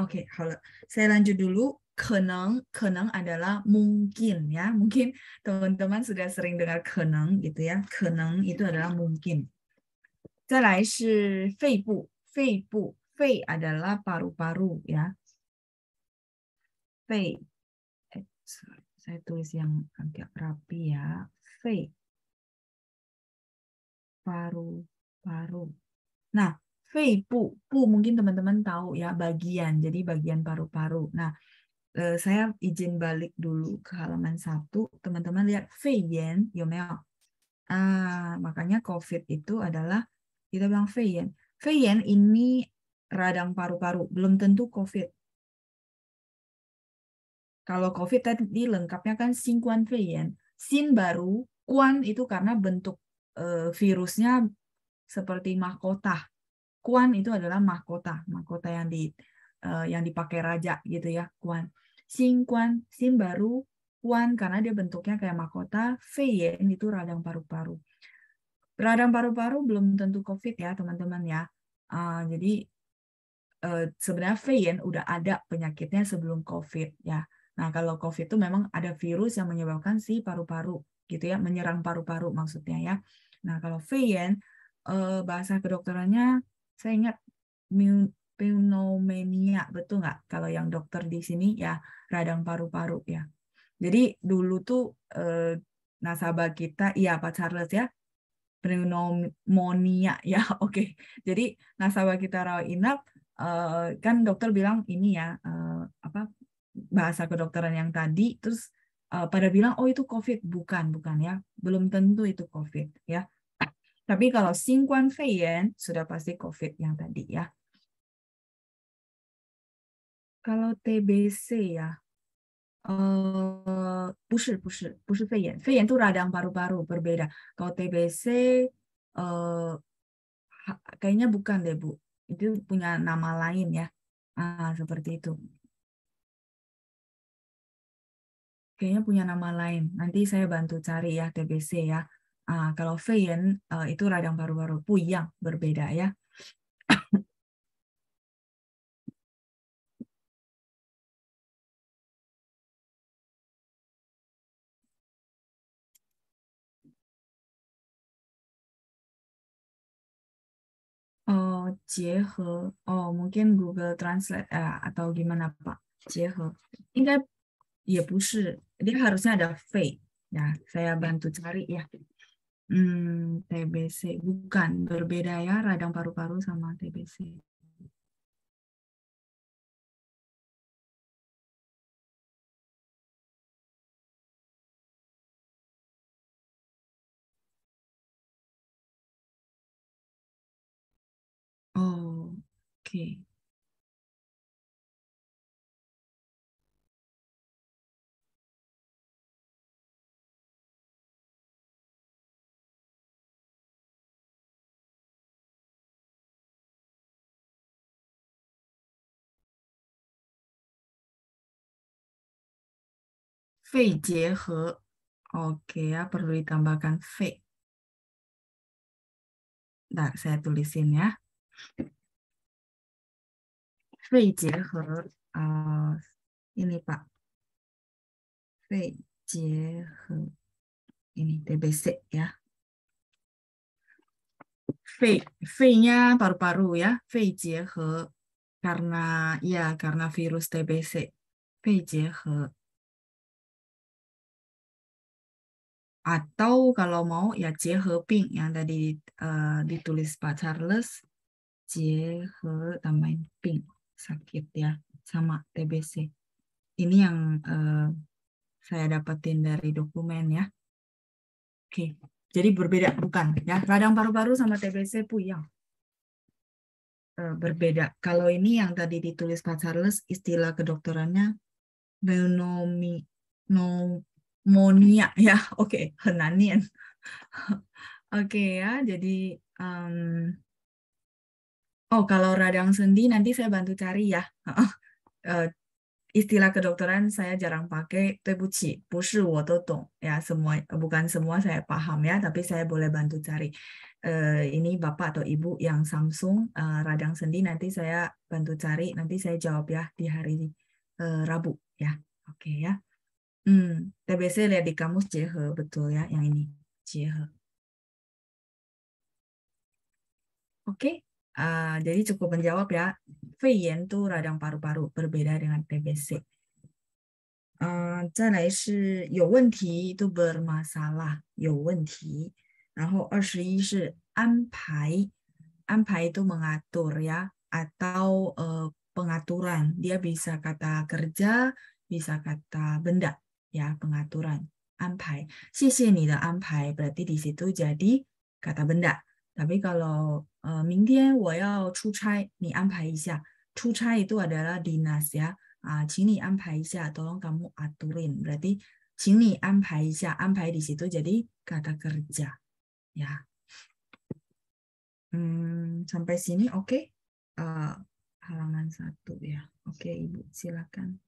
Oke, okay, halo. Saya lanjut dulu. Keneng, keneng adalah mungkin ya. Mungkin teman-teman sudah sering dengar keneng gitu ya. Keneng itu adalah mungkin. mungkin. 再来是肺部，肺部，肺 adalah paru-paru ya. Fei, eh, saya tulis yang agak rapi ya. Fei, paru-paru. Nah, Feibu, pu mungkin teman-teman tahu ya bagian, jadi bagian paru-paru. Nah, eh, saya izin balik dulu ke halaman satu. Teman-teman lihat feiyan, yomeo. Ya, ah, makanya COVID itu adalah kita bilang feiyan. Feiyan ini radang paru-paru, belum tentu COVID. Kalau COVID tadi lengkapnya kan singkuan feiyan. Sin baru, kuan itu karena bentuk eh, virusnya seperti mahkota Kuan itu adalah mahkota, mahkota yang di uh, yang dipakai raja gitu ya, Kuan. Xin Kuan, Xin baru Kuan karena dia bentuknya kayak mahkota, Fei Ini itu radang paru-paru. Radang paru-paru belum tentu COVID ya, teman-teman ya. Uh, jadi uh, sebenarnya Fei udah ada penyakitnya sebelum COVID ya. Nah, kalau COVID itu memang ada virus yang menyebabkan si paru-paru gitu ya, menyerang paru-paru maksudnya ya. Nah, kalau Feyen eh, bahasa kedokterannya saya ingat pneumonia betul nggak kalau yang dokter di sini ya radang paru-paru ya jadi dulu tuh eh, nasabah kita iya Pak Charles ya pneumonia ya oke okay. jadi nasabah kita rawat inap eh, kan dokter bilang ini ya eh, apa bahasa kedokteran yang tadi terus pada bilang oh itu covid bukan bukan ya belum tentu itu covid ya tapi kalau singkuan Feyen sudah pasti COVID yang tadi ya. Kalau TBC ya, uh, bukan bukan bukan Feyen. Feyen itu radang paru-paru berbeda. Kalau TBC uh, eh, kayaknya bukan deh Bu. Itu punya nama lain ya. Ah, seperti itu. Kayaknya punya nama lain. Nanti saya bantu cari ya TBC ya. Ah, kalau 肺炎 uh, eh, itu radang paru-paru puyang berbeda ya. Oh, Jehe. Oh, mungkin Google Translate uh, atau gimana Pak? Jehe. Enggak, ya, bukan. Dia harusnya ada Fei. Ya, saya bantu cari ya hmm, TBC bukan berbeda ya radang paru-paru sama TBC. Oh, oke. Okay. 肺结核. Oke ya, perlu ditambahkan V. Bentar, saya tulisin ya. Fei ini Pak. Fei ini TBC ya. Fei, Fei-nya paru-paru ya. Fei karena ya karena virus TBC. Fei atau kalau mau ya pink yang tadi uh, ditulis Pak Charles jehe tambahin ping sakit ya sama TBC ini yang uh, saya dapetin dari dokumen ya oke jadi berbeda bukan ya radang paru-paru sama TBC puyang uh, eh, berbeda kalau ini yang tadi ditulis Pak Charles istilah kedokterannya pneumonia Monia ya oke okay, Henanian oke okay, ya jadi um, oh kalau radang sendi nanti saya bantu cari ya eh, istilah kedokteran saya jarang pakai tebuci pusu wototong ya semua bukan semua saya paham ya tapi saya boleh bantu cari uh, ini bapak atau ibu yang Samsung uh, radang sendi nanti saya bantu cari nanti saya jawab ya di hari uh, Rabu ya oke okay, ya Hmm, TBC lihat di kamus JH, betul ya, yang ini JH. Oke, uh, jadi cukup menjawab ya. Feiyan itu radang paru-paru, berbeda dengan TBC. Uh, 再来是有问题 itu bermasalah, 有问题。然后二十一是安排，安排 itu mengatur ya, atau uh, eh, pengaturan. Dia bisa kata kerja, bisa kata benda ya pengaturan anpai. Sisi ni de anpai berarti di situ jadi kata benda. Tapi kalau uh, eh, mingdian ya, wo yao chu ni anpai isya. Chu itu adalah dinas ya. Ah, Uh, ni anpai isya, tolong kamu aturin. Berarti ni anpai isya, anpai di situ jadi kata kerja. Ya. Hmm, sampai sini oke. Okay? Uh, eh, halaman satu ya. Oke, okay, Ibu silakan.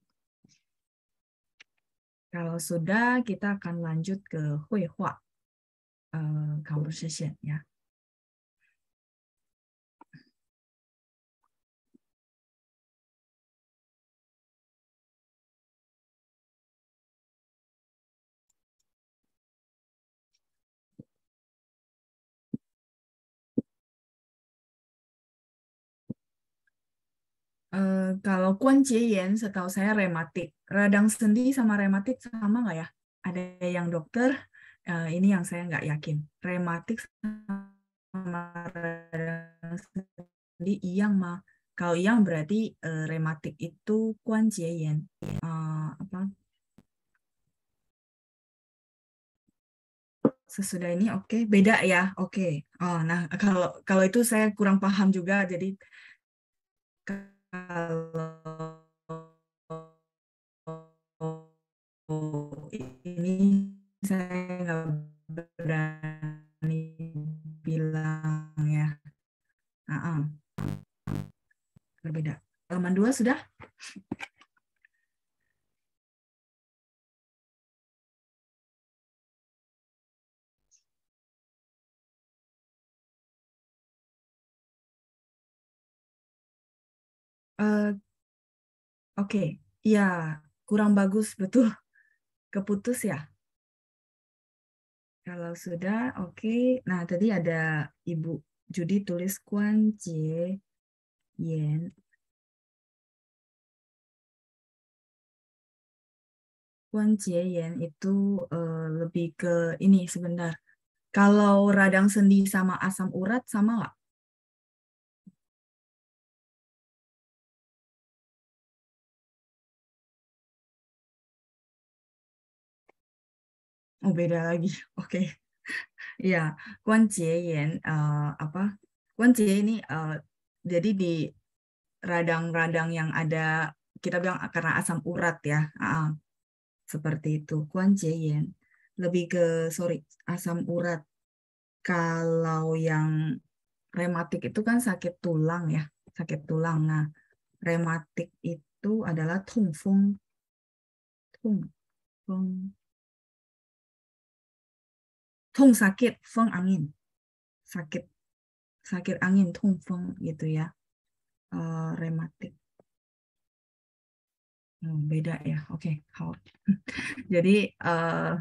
Kalau sudah, kita akan lanjut ke Huihua uh, eh, conversation ya. Eh, kalau kunci yen setahu saya rematik. Radang sendi sama rematik sama nggak ya? Ada yang dokter, uh, ini yang saya nggak yakin. Rematik sama radang sendi yang mah. Kalau yang berarti uh, rematik itu kuan yen. Uh, apa? Sesudah ini oke, okay. beda ya. Oke. Okay. Oh, nah kalau kalau itu saya kurang paham juga jadi kalau ini saya nggak berani bilang ya. Uh -uh. Berbeda. Halaman dua sudah? Eh, oke, okay. ya kurang bagus betul. Keputus ya. Kalau sudah, oke. Okay. Nah tadi ada Ibu Judi tulis Kuan Jie Yen. Kuan Jie Yen itu uh, lebih ke ini sebentar. Kalau radang sendi sama asam urat sama nggak? Oh beda lagi. Oke. Okay. ya, Guan Jieyan uh, apa? Guan Jie ini uh, jadi di radang-radang yang ada kita bilang karena asam urat ya. Uh, seperti itu. Guan Jieyan lebih ke sorry asam urat. Kalau yang rematik itu kan sakit tulang ya, sakit tulang. Nah, rematik itu adalah tungfung, tungfung sakit, feng angin, sakit, sakit angin, tung feng gitu ya, uh, eh, rematik. Hmm, beda ya, oke, okay, Jadi uh,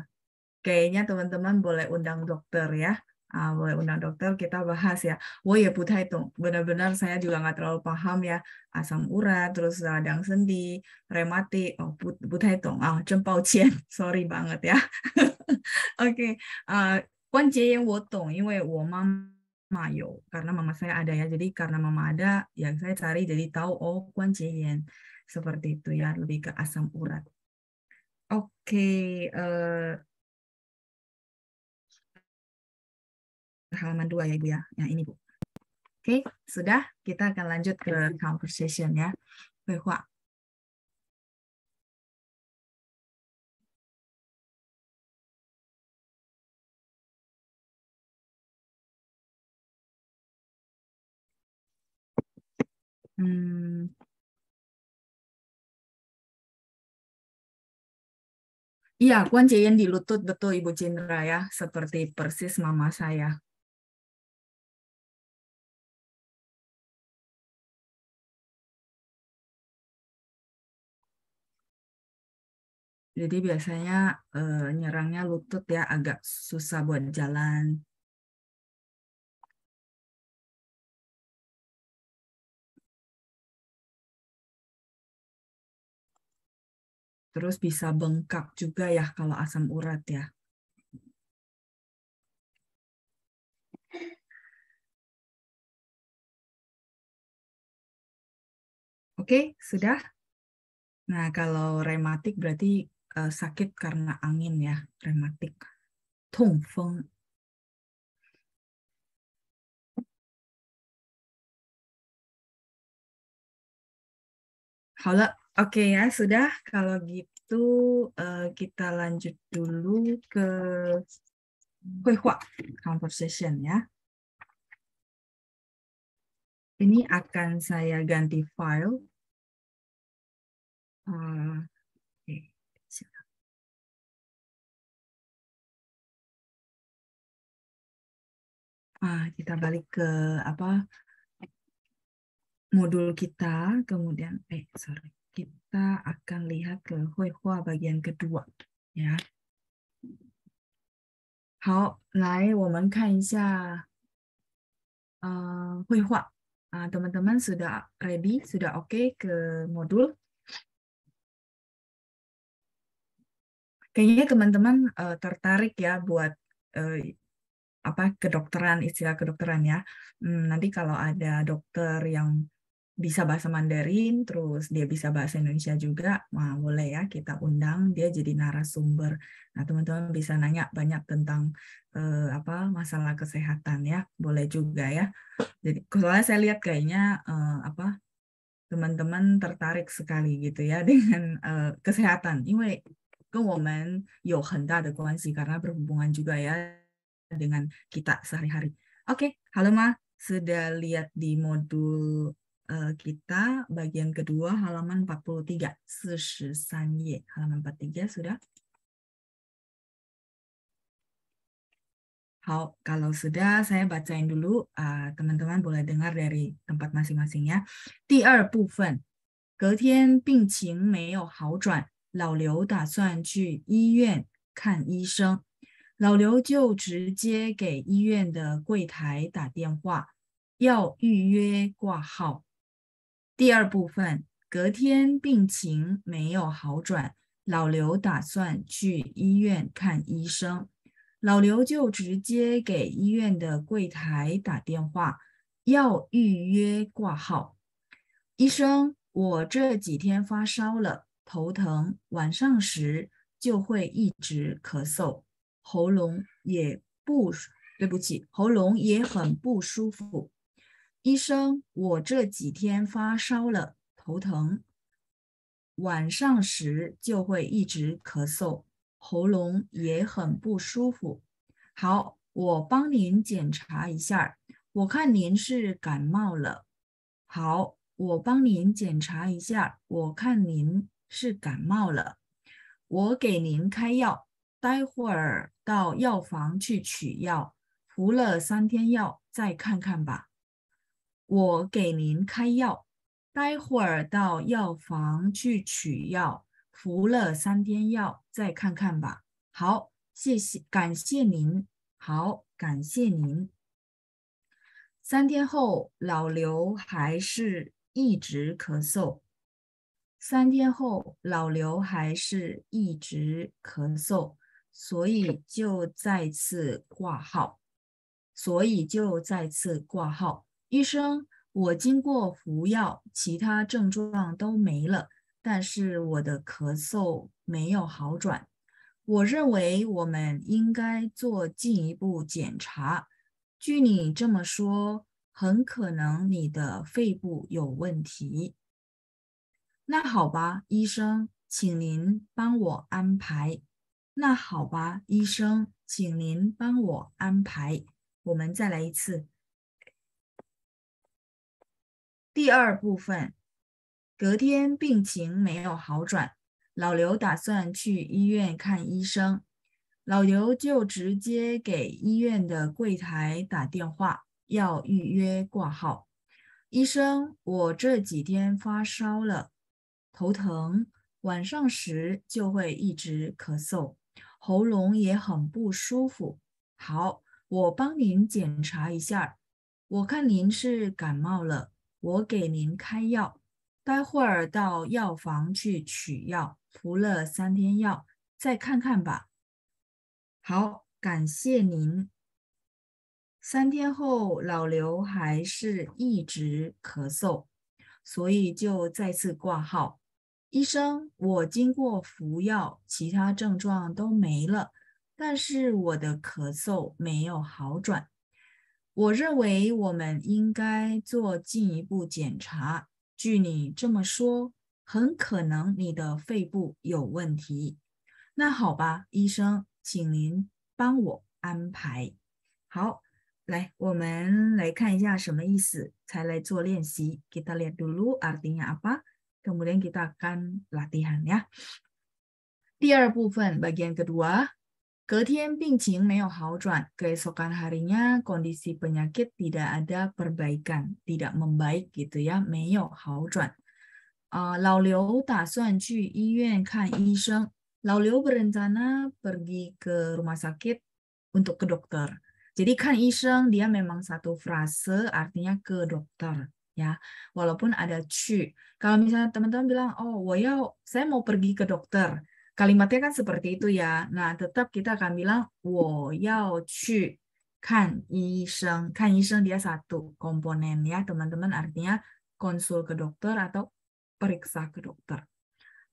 kayaknya teman-teman boleh undang dokter ya Ah, boleh undang dokter kita bahas ya. Oh ya Bu itu benar-benar saya juga nggak terlalu paham ya asam urat, terus radang sendi, rematik. Oh Bu, itu ah cempau cian sorry banget ya. Oke, okay. uh, karena mama saya ada ya. Jadi karena mama ada, ya saya cari jadi tahu oh kuan seperti itu ya, lebih ke asam urat. Oke, okay, uh, eh, halaman 2 ya Ibu ya. Nah, ini Bu. Oke, okay, sudah kita akan lanjut ke conversation ya. Behua. Hmm. Iya, Kuan cian di lutut betul Ibu Cindra ya, seperti persis mama saya. Jadi biasanya uh, nyerangnya lutut ya, agak susah buat jalan. Terus bisa bengkak juga ya kalau asam urat ya. Oke, okay, sudah. Nah, kalau rematik berarti Eh, sakit karena angin ya, rematik. feng. Halo, oke okay ya, sudah. Kalau gitu uh, kita lanjut dulu ke Huihua conversation ya. Ini akan saya ganti file. Uh, ah, kita balik ke apa modul kita kemudian eh sorry kita akan lihat ke Huihua bagian kedua ya 好，来我们看一下，呃，绘画啊，teman-teman eh, ah, sudah ready sudah oke okay ke modul kayaknya teman-teman uh, tertarik ya buat uh, apa kedokteran istilah kedokteran ya hmm, nanti kalau ada dokter yang bisa bahasa Mandarin terus dia bisa bahasa Indonesia juga nah, boleh ya kita undang dia jadi narasumber nah teman-teman bisa nanya banyak tentang eh, apa masalah kesehatan ya boleh juga ya jadi kalau saya lihat kayaknya eh, apa teman-teman tertarik sekali gitu ya dengan eh, kesehatan, 因为跟我们有很大的关系，karena berhubungan juga ya dengan kita sehari-hari. Oke, okay. halo Ma, sudah lihat di modul uh, kita bagian kedua halaman 43, 43 halaman 43 sudah? How, kalau sudah saya bacain dulu eh, teman-teman uh, boleh dengar dari tempat masing-masing ya. 第二部分，隔天病情没有好转，老刘打算去医院看医生。老刘就直接给医院的柜台打电话，要预约挂号。第二部分，隔天病情没有好转，老刘打算去医院看医生。老刘就直接给医院的柜台打电话，要预约挂号。医生，我这几天发烧了，头疼，晚上时就会一直咳嗽。喉咙也不对不起，喉咙也很不舒服。医生，我这几天发烧了，头疼，晚上时就会一直咳嗽，喉咙也很不舒服。好，我帮您检查一下，我看您是感冒了。好，我帮您检查一下，我看您是感冒了，我给您开药。待会儿到药房去取药，服了三天药再看看吧。我给您开药，待会儿到药房去取药，服了三天药再看看吧。好，谢谢，感谢您，好，感谢您。三天后老刘还是一直咳嗽。三天后老刘还是一直咳嗽。所以就再次挂号，所以就再次挂号。医生，我经过服药，其他症状都没了，但是我的咳嗽没有好转。我认为我们应该做进一步检查。据你这么说，很可能你的肺部有问题。那好吧，医生，请您帮我安排。那好吧，医生，请您帮我安排。我们再来一次。第二部分，隔天病情没有好转，老刘打算去医院看医生。老刘就直接给医院的柜台打电话要预约挂号。医生，我这几天发烧了，头疼，晚上时就会一直咳嗽。喉咙也很不舒服。好，我帮您检查一下，我看您是感冒了，我给您开药，待会儿到药房去取药，服了三天药，再看看吧。好，感谢您。三天后，老刘还是一直咳嗽，所以就再次挂号。医生，我经过服药，其他症状都没了，但是我的咳嗽没有好转。我认为我们应该做进一步检查。据你这么说，很可能你的肺部有问题。那好吧，医生，请您帮我安排。好，来，我们来看一下什么意思，才来做练习，给大家读读，阿丁亚巴。kemudian kita akan latihan ya. Di bagian kedua, Ketian Bingqing Meo Hao zhuan. keesokan harinya kondisi penyakit tidak ada perbaikan, tidak membaik gitu ya, Meo Hao ah, zhuan. Lao Liu sheng. Lao Liu berencana pergi ke rumah sakit untuk ke dokter. Jadi kan sheng dia memang satu frase artinya ke dokter ya walaupun ada cu kalau misalnya teman-teman bilang oh ya, saya mau pergi ke dokter kalimatnya kan seperti itu ya nah tetap kita akan bilang ya, cu kan iseng kan iseng dia satu komponen ya teman-teman artinya konsul ke dokter atau periksa ke dokter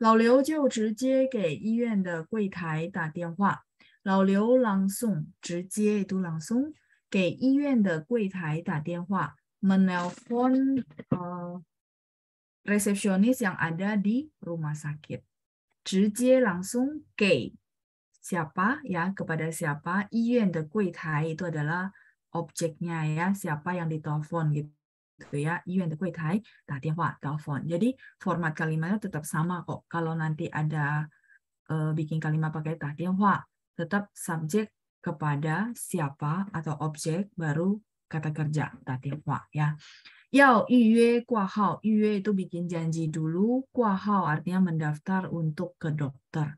老刘就直接给医院的柜台打电话。老刘朗诵直接读朗诵，给医院的柜台打电话。menelpon uh, resepsionis yang ada di rumah sakit. Jijie langsung ke siapa ya kepada siapa 医院的柜台 itu adalah objeknya ya siapa yang ditelepon gitu gitu ya Yuan de Kuitai Tatihua telepon jadi format kalimatnya tetap sama kok kalau nanti ada uh, bikin kalimat pakai Tatihua tetap subjek kepada siapa atau objek baru kata kerja, tatiwa ya. Yao yue gua hao, yue itu bikin janji dulu, gua hao artinya mendaftar untuk ke dokter.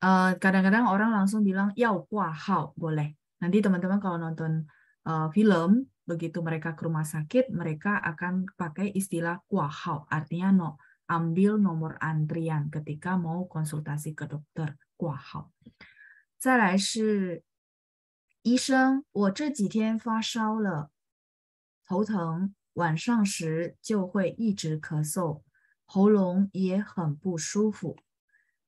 Eh, kadang-kadang uh, orang langsung bilang yao gua hao, boleh. Nanti teman-teman kalau nonton uh, film, begitu mereka ke rumah sakit, mereka akan pakai istilah gua hao, artinya no, ambil nomor antrian ketika mau konsultasi ke dokter, gua hao. 再来是医生，我这几天发烧了，头疼，晚上时就会一直咳嗽，喉咙也很不舒服。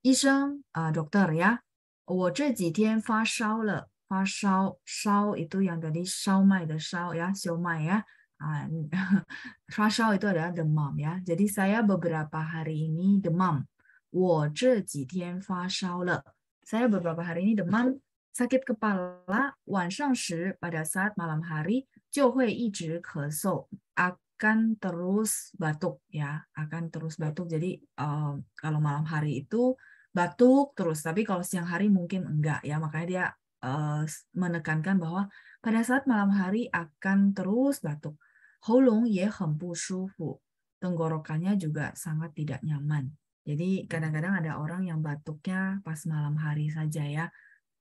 医生啊，doctor 呀，我这几天发烧了，发烧烧，itu yang tadi sial mae 的 sial ya sial ya，rasa itu adalah demam ya，jadi saya beberapa hari ini demam。我这几天发烧了，saya beberapa hari ini demam。sakit kepala wanshang shi pada saat malam hari jiuhui yizhi kesou akan terus batuk ya akan terus batuk jadi um, kalau malam hari itu batuk terus tapi kalau siang hari mungkin enggak ya makanya dia uh, menekankan bahwa pada saat malam hari akan terus batuk holong ye hempu shufu tenggorokannya juga sangat tidak nyaman jadi kadang-kadang ada orang yang batuknya pas malam hari saja ya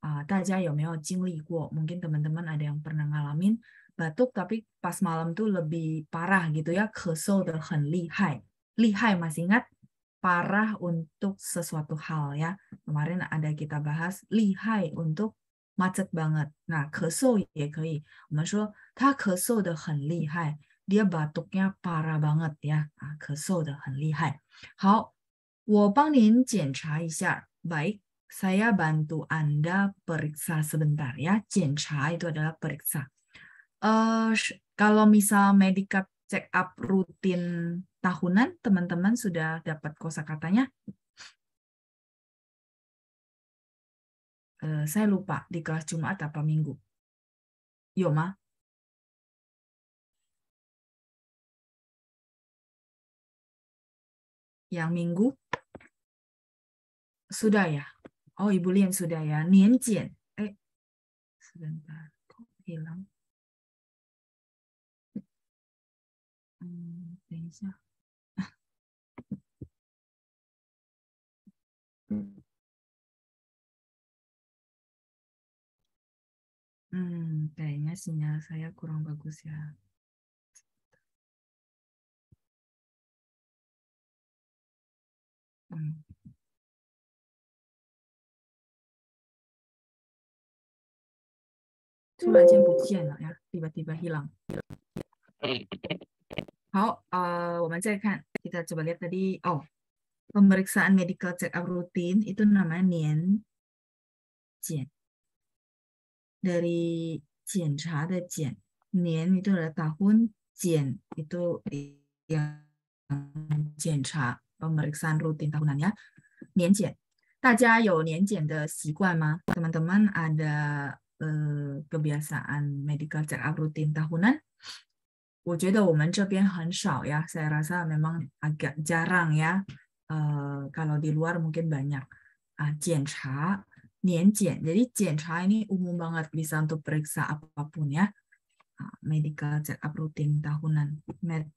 Eh, ya, uh, 大家有没有经历过？Mungkin teman-teman ada yang pernah ngalamin batuk tapi pas malam tuh lebih parah gitu ya, kesel dan 很厉害。厉害 masih ingat? Parah untuk sesuatu hal ya. Kemarin ada kita bahas lihai untuk macet banget. Nah, kesel ya kei. Maksud, ta kesel de hen lihai. Dia batuknya parah banget ya. Ah, kesel de hen lihai. 好，我帮您检查一下。Baik, saya bantu Anda periksa sebentar ya. Jencha itu adalah periksa. Uh, kalau misal medical check up rutin tahunan, teman-teman sudah dapat kosakatanya? Uh, saya lupa di kelas Jumat apa Minggu. Yoma? Yang Minggu? Sudah ya? Oh, Ibu Lian sudah ya. Nian Eh, sebentar. Kok hilang? Hmm, hmm, kayaknya sinyal saya kurang bagus ya. Hmm. 突然间不见了呀，tiba-tiba hilang. kita coba lihat tadi, oh, pemeriksaan medical check up rutin itu namanya nian jian. Dari jian cha de jian, nian itu adalah tahun, jian itu yang jian cha, pemeriksaan rutin tahunannya, nian jian. teman ada kebiasaan medical check up rutin tahunan, saya rasa memang agak jarang ya. Uh, kalau di luar mungkin banyak. Uh, Jadi ini umum banget bisa untuk periksa apapun ya. medical check up rutin tahunan. Med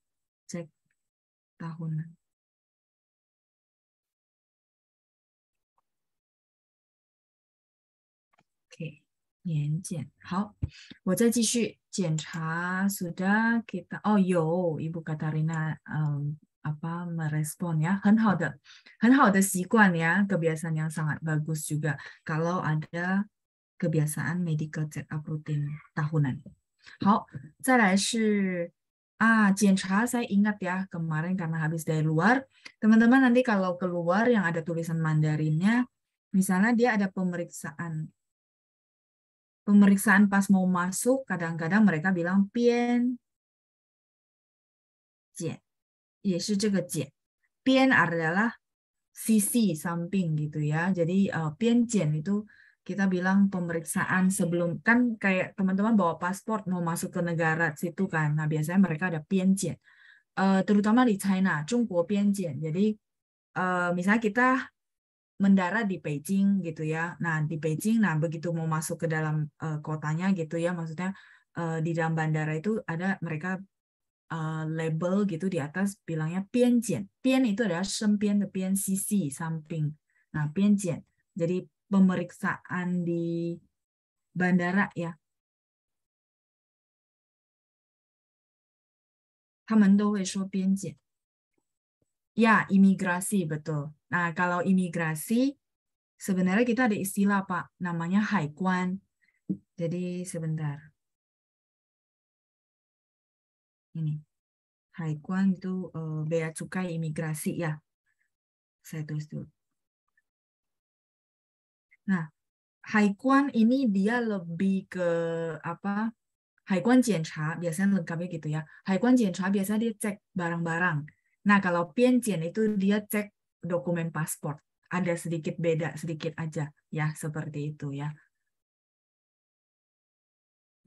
check tahunan. 年检。好，我再继续检查。Sudah kita 哦，有 Ibu Katarina apa merespon ya. Kebiasaan yang sangat bagus juga kalau ada kebiasaan medical check up rutin tahunan. 好，再来是 saya ingat ya kemarin karena habis dari luar. Teman-teman nanti kalau keluar yang ada tulisan Mandarinnya, misalnya dia ada pemeriksaan pemeriksaan pas mau masuk, kadang-kadang mereka bilang pian, jian, Yesu juga jian. Pian adalah sisi, samping gitu ya. Jadi uh, eh, pian jian itu kita bilang pemeriksaan sebelum, kan kayak teman-teman bawa paspor mau masuk ke negara situ kan. Nah biasanya mereka ada pian jian. Uh, eh, terutama di China, Cungguo pian jian. Jadi uh, misalnya kita mendarat di Beijing gitu ya. Nah di Beijing, nah begitu mau masuk ke dalam uh, kotanya gitu ya, maksudnya uh, di dalam bandara itu ada mereka uh, label gitu di atas bilangnya pianjian. Pian itu adalah sempian ke pian sisi samping. Nah pianjian. Jadi pemeriksaan di bandara ya. 他们都会说边检，ya imigrasi betul. Nah, kalau imigrasi, sebenarnya kita ada istilah, Pak, namanya haikuan. Jadi, sebentar. Ini. Haikuan itu uh, bea cukai imigrasi ya. Saya tulis dulu. Nah, haikuan ini dia lebih ke apa? Haikuan jiancha biasanya lengkapnya gitu ya. Haikuan jiancha biasanya dia cek barang-barang. Nah, kalau pian itu dia cek dokumen paspor. Ada sedikit beda sedikit aja ya seperti itu ya.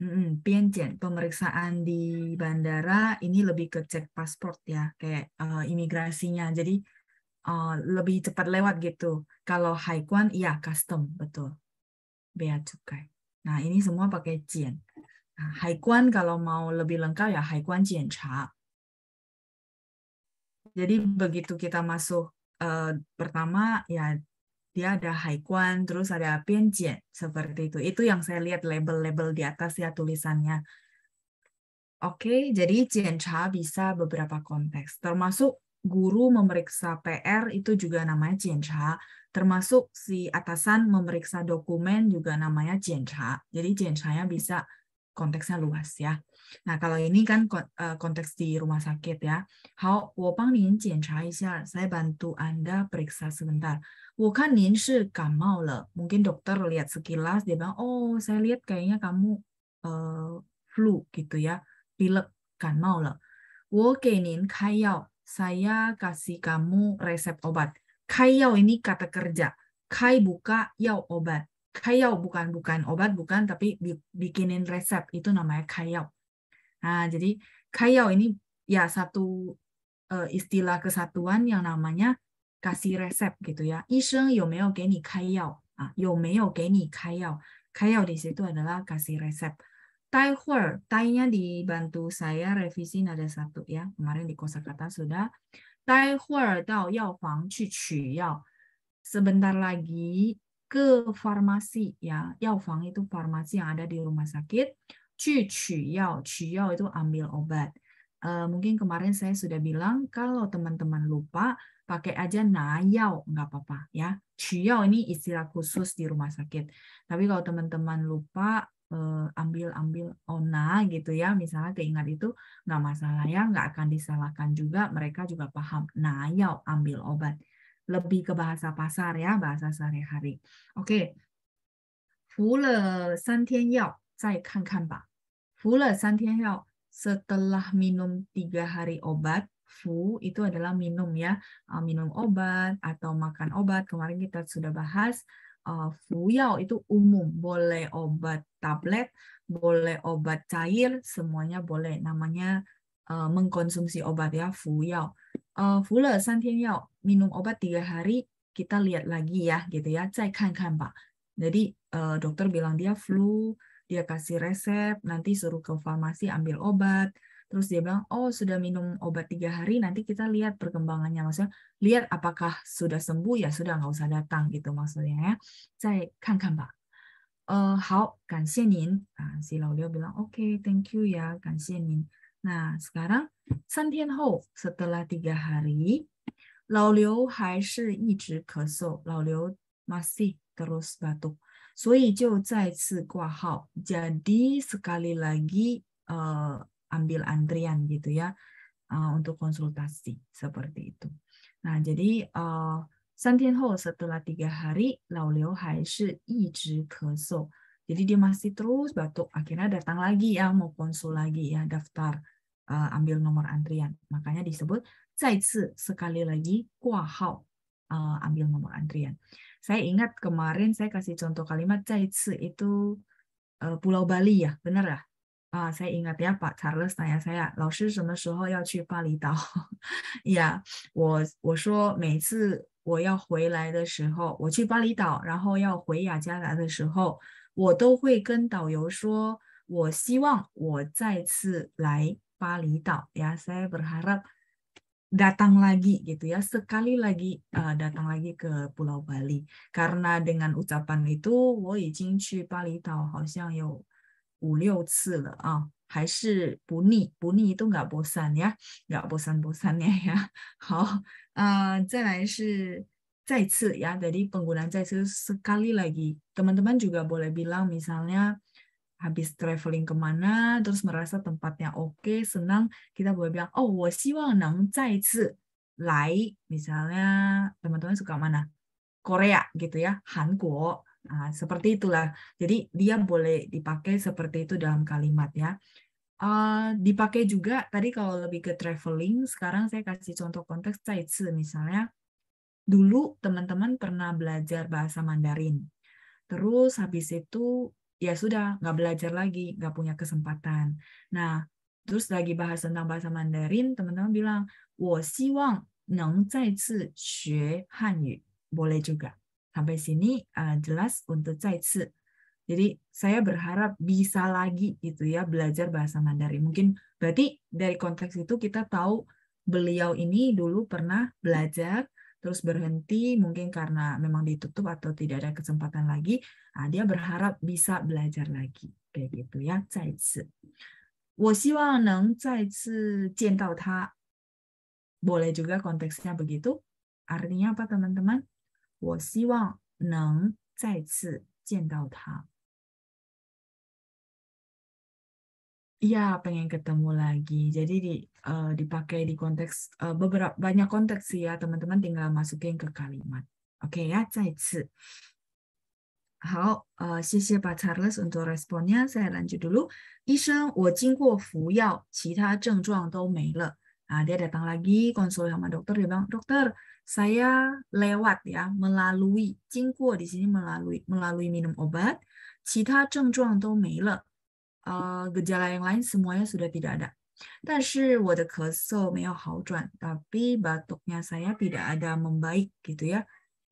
Hmm, Pianjen, pemeriksaan di bandara ini lebih ke cek paspor ya, kayak uh, imigrasinya. Jadi uh, lebih cepat lewat gitu. Kalau Haikuan, ya custom, betul. Bea cukai. Nah, ini semua pakai jian. Nah, Haikuan kalau mau lebih lengkap ya Haikuan jian cha. Jadi begitu kita masuk Eh, pertama ya dia ada haikuan, terus ada pianjian seperti itu. Itu yang saya lihat label-label di atas ya tulisannya. Oke, jadi jiancha bisa beberapa konteks, termasuk guru memeriksa PR itu juga namanya jiancha, termasuk si atasan memeriksa dokumen juga namanya jiancha. Jadi jiancha-nya bisa konteksnya luas ya. Nah kalau ini kan eh, konteks di rumah sakit ya. Saya bantu anda periksa sebentar. Mungkin dokter lihat sekilas dia bilang, oh saya lihat kayaknya kamu uh, flu gitu ya, pilek, gamau le. Saya kasih kamu resep obat. Kai yao ini kata kerja. Kai buka yao obat kayau bukan bukan obat bukan tapi bikinin resep itu namanya kayau. Nah, jadi kayau ini ya satu uh, istilah kesatuan yang namanya kasih resep gitu ya. Iseng yo meo geni kayau. Ah, yo meo geni kayau. Kayau di situ adalah kasih resep. Tai huer, tai-nya dibantu saya revisi nada satu ya. Kemarin di kosakata sudah. Tai huer dao yao huang qu qu yao. Sebentar lagi ke farmasi ya, yao fang itu farmasi yang ada di rumah sakit, Qu qu yao, qu yao itu ambil obat. Uh, mungkin kemarin saya sudah bilang kalau teman-teman lupa pakai aja nayau nggak apa-apa ya. Qu yao ini istilah khusus di rumah sakit. Tapi kalau teman-teman lupa eh, ambil-ambil ona gitu ya misalnya keingat itu nggak masalah ya nggak akan disalahkan juga mereka juga paham nah ya ambil obat lebih ke bahasa pasar ya, bahasa sehari-hari. Oke. Okay. setelah minum tiga hari obat, fu itu adalah minum ya, minum obat atau makan obat. Kemarin kita sudah bahas fu yao itu umum, boleh obat tablet, boleh obat cair, semuanya boleh. Namanya uh, mengkonsumsi obat ya, fu yao. Uh, fu le san tian yao, minum obat tiga hari, kita lihat lagi ya gitu ya, cai kan kan pak. Jadi uh, dokter bilang dia flu, dia kasih resep, nanti suruh ke farmasi ambil obat, terus dia bilang oh sudah minum obat tiga hari nanti kita lihat perkembangannya maksudnya lihat apakah sudah sembuh ya sudah nggak usah datang gitu maksudnya ya saya kan kan pak uh, how kan nah, si Lao bilang oke okay, thank you ya kan nin Nah, sekarang ho setelah tiga hari, Lao Liu lao Liu masih terus batuk，所以就再次挂号。Jadi sekali lagi uh, ambil antrian gitu ya uh, untuk konsultasi seperti itu. Nah, jadi uh, ho setelah tiga hari, Lao Liu 还是一直咳嗽。jadi dia masih terus batuk. Akhirnya datang lagi ya mau konsul lagi ya daftar uh, ambil nomor antrian. Makanya disebut zaitsu sekali lagi kuahau uh, eh, ambil nomor antrian. Saya ingat kemarin saya kasih contoh kalimat zaitsu itu uh, Pulau Bali ya, benar ya? Uh, saya ingat ya Pak Charles tanya saya, Bali ya, 老师什么时候要去巴厘岛？呀，我我说每次我要回来的时候，我去巴厘岛，然后要回雅加达的时候，我都会跟导游说，我希望我再次来巴厘岛呀，塞不哈了，datang lagi，gitu ya，sekali lagi，ah datang lagi ke Pulau Bali，karena dengan ucapan itu，我已经去巴厘岛好像有五六次了啊，还是不腻不腻，don't get bored，呀，不要 bored，bored，呀，好，啊，再来是。zaitsu ya, jadi penggunaan zaitsu sekali lagi. Teman-teman juga boleh bilang misalnya habis traveling kemana, terus merasa tempatnya oke, senang, kita boleh bilang, oh, 我希望能再次来, misalnya teman-teman suka mana? Korea gitu ya, Hanguo. Nah, seperti itulah. Jadi dia boleh dipakai seperti itu dalam kalimat ya. Ah, dipakai juga tadi kalau lebih ke traveling, sekarang saya kasih contoh konteks zaitsu misalnya dulu teman-teman pernah belajar bahasa Mandarin. Terus habis itu ya sudah nggak belajar lagi, nggak punya kesempatan. Nah, terus lagi bahas tentang bahasa Mandarin, teman-teman bilang, "我希望能再次学汉语." Boleh juga. Sampai sini uh, jelas untuk 再次. Jadi saya berharap bisa lagi gitu ya belajar bahasa Mandarin. Mungkin berarti dari konteks itu kita tahu beliau ini dulu pernah belajar terus berhenti mungkin karena memang ditutup atau tidak ada kesempatan lagi, nah, dia berharap bisa belajar lagi kayak gitu ya. boleh juga konteksnya begitu. Artinya apa teman-teman? 我希望能再次见到他。Iya, pengen ketemu lagi. Jadi di uh, dipakai di konteks uh, eh, beberapa banyak konteks sih ya, teman-teman tinggal masukin ke kalimat. Oke ya, kasih. Eh, Charles untuk responnya. Saya lanjut dulu. dia datang lagi konsul sama dokter dia bilang, dokter, saya lewat ya, melalui. jingguo di sini melalui melalui minum obat. le." Gejala yang lain semuanya sudah tidak ada. Tapi tapi batuknya saya tidak ada membaik gitu ya,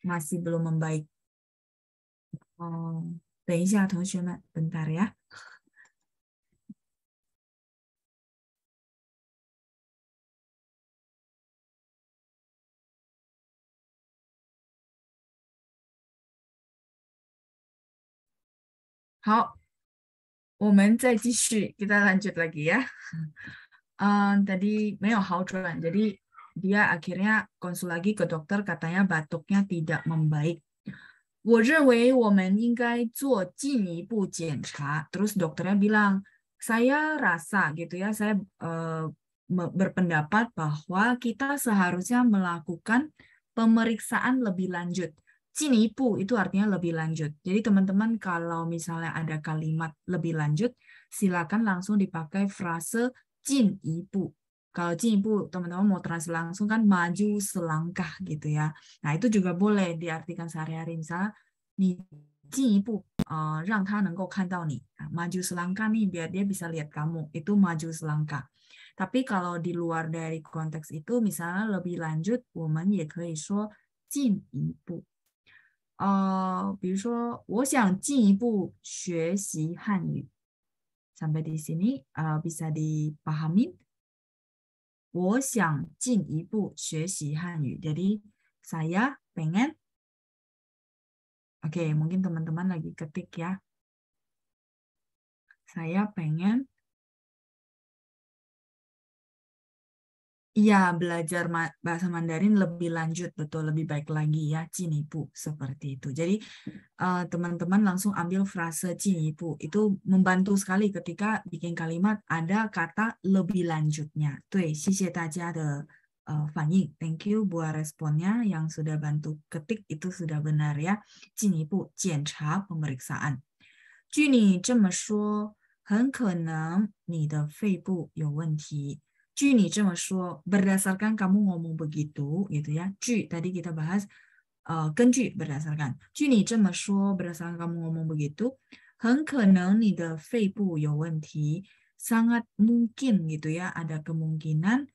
masih belum membaik. Um, bentar ya. 我们再继续 kita lanjut lagi ya. Um, eh, tadi meo haojuan, jadi dia akhirnya konsul lagi ke dokter katanya batuknya tidak membaik. Terus dokternya bilang, saya rasa gitu ya, saya uh, berpendapat bahwa kita seharusnya melakukan pemeriksaan lebih lanjut. Cinipu itu artinya lebih lanjut. Jadi teman-teman kalau misalnya ada kalimat lebih lanjut, silakan langsung dipakai frase cinipu. Kalau cinipu teman-teman mau trans langsung kan maju selangkah gitu ya. Nah itu juga boleh diartikan sehari-hari. Misalnya, nih cinipu, uh, rang ta maju selangkah nih biar dia bisa lihat kamu. Itu maju selangkah. Tapi kalau di luar dari konteks itu, misalnya lebih lanjut, 我们也可以说进一步。呃，比如说我想进一步学习汉语，sampai di sini bisa dipahami。我想进一步学习汉语，jadi saya pengen Oke, mungkin teman-teman lagi ketik ya. Saya pengen Iya, belajar ma bahasa Mandarin lebih lanjut, betul, lebih baik lagi ya, Cinipu, seperti itu. Jadi, eh, teman-teman uh, langsung ambil frase Cinipu, itu membantu sekali ketika bikin kalimat ada kata lebih lanjutnya. Tui, xie tajia de uh, Fanyi, thank you buat responnya yang sudah bantu ketik, itu sudah benar ya. Cinipu, jiancha, pemeriksaan. Juni, 这么说很可能你的肺部有问题。据你这么说，berdasarkan kamu ngomong begitu gitu ya. 据 tadi kita bahas uh, eh, 根据 berdasarkan. 据你这么说，berdasarkan kamu ngomong begitu，很可能你的肺部有问题。Sangat mungkin gitu ya, ada kemungkinan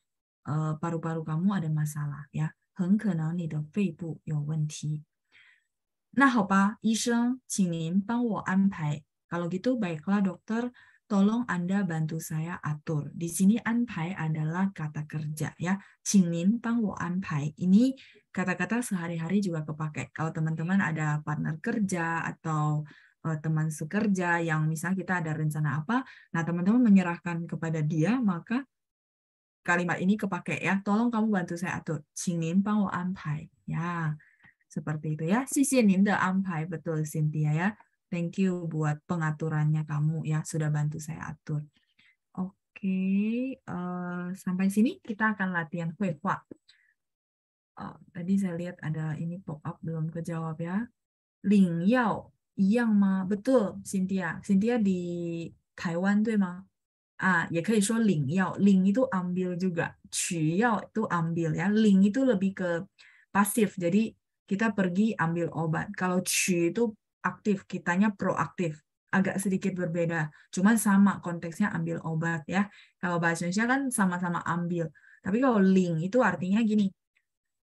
eh, paru paru uh, kamu ada masalah ya. 很可能你的肺部有问题。那好吧，医生，请您帮我安排。Kalau nah, gitu baiklah dokter tolong Anda bantu saya atur. Di sini anpai adalah kata kerja ya. Qingnin pang wo anpai. Ini kata-kata sehari-hari juga kepakai. Kalau teman-teman ada partner kerja atau uh, teman sekerja yang misalnya kita ada rencana apa, nah teman-teman menyerahkan kepada dia, maka kalimat ini kepakai ya. Tolong kamu bantu saya atur. Qingnin pang wo anpai. Ya. Seperti itu ya. Xie nin de anpai. Betul Cynthia ya. Thank you buat pengaturannya kamu ya sudah bantu saya atur. Oke, okay. uh, eh, sampai sini kita akan latihan kuehua. Uh, tadi saya lihat ada ini pop up belum kejawab ya. Ling Yao, yang ma betul, Cynthia. Cynthia di Taiwan, tuh ah, ya Ling itu ambil juga, Yao itu ambil ya. Ling itu lebih ke pasif, jadi kita pergi ambil obat. Kalau Qu itu aktif, kitanya proaktif. Agak sedikit berbeda, cuman sama konteksnya ambil obat ya. Kalau bahasa Indonesia kan sama-sama ambil. Tapi kalau link itu artinya gini,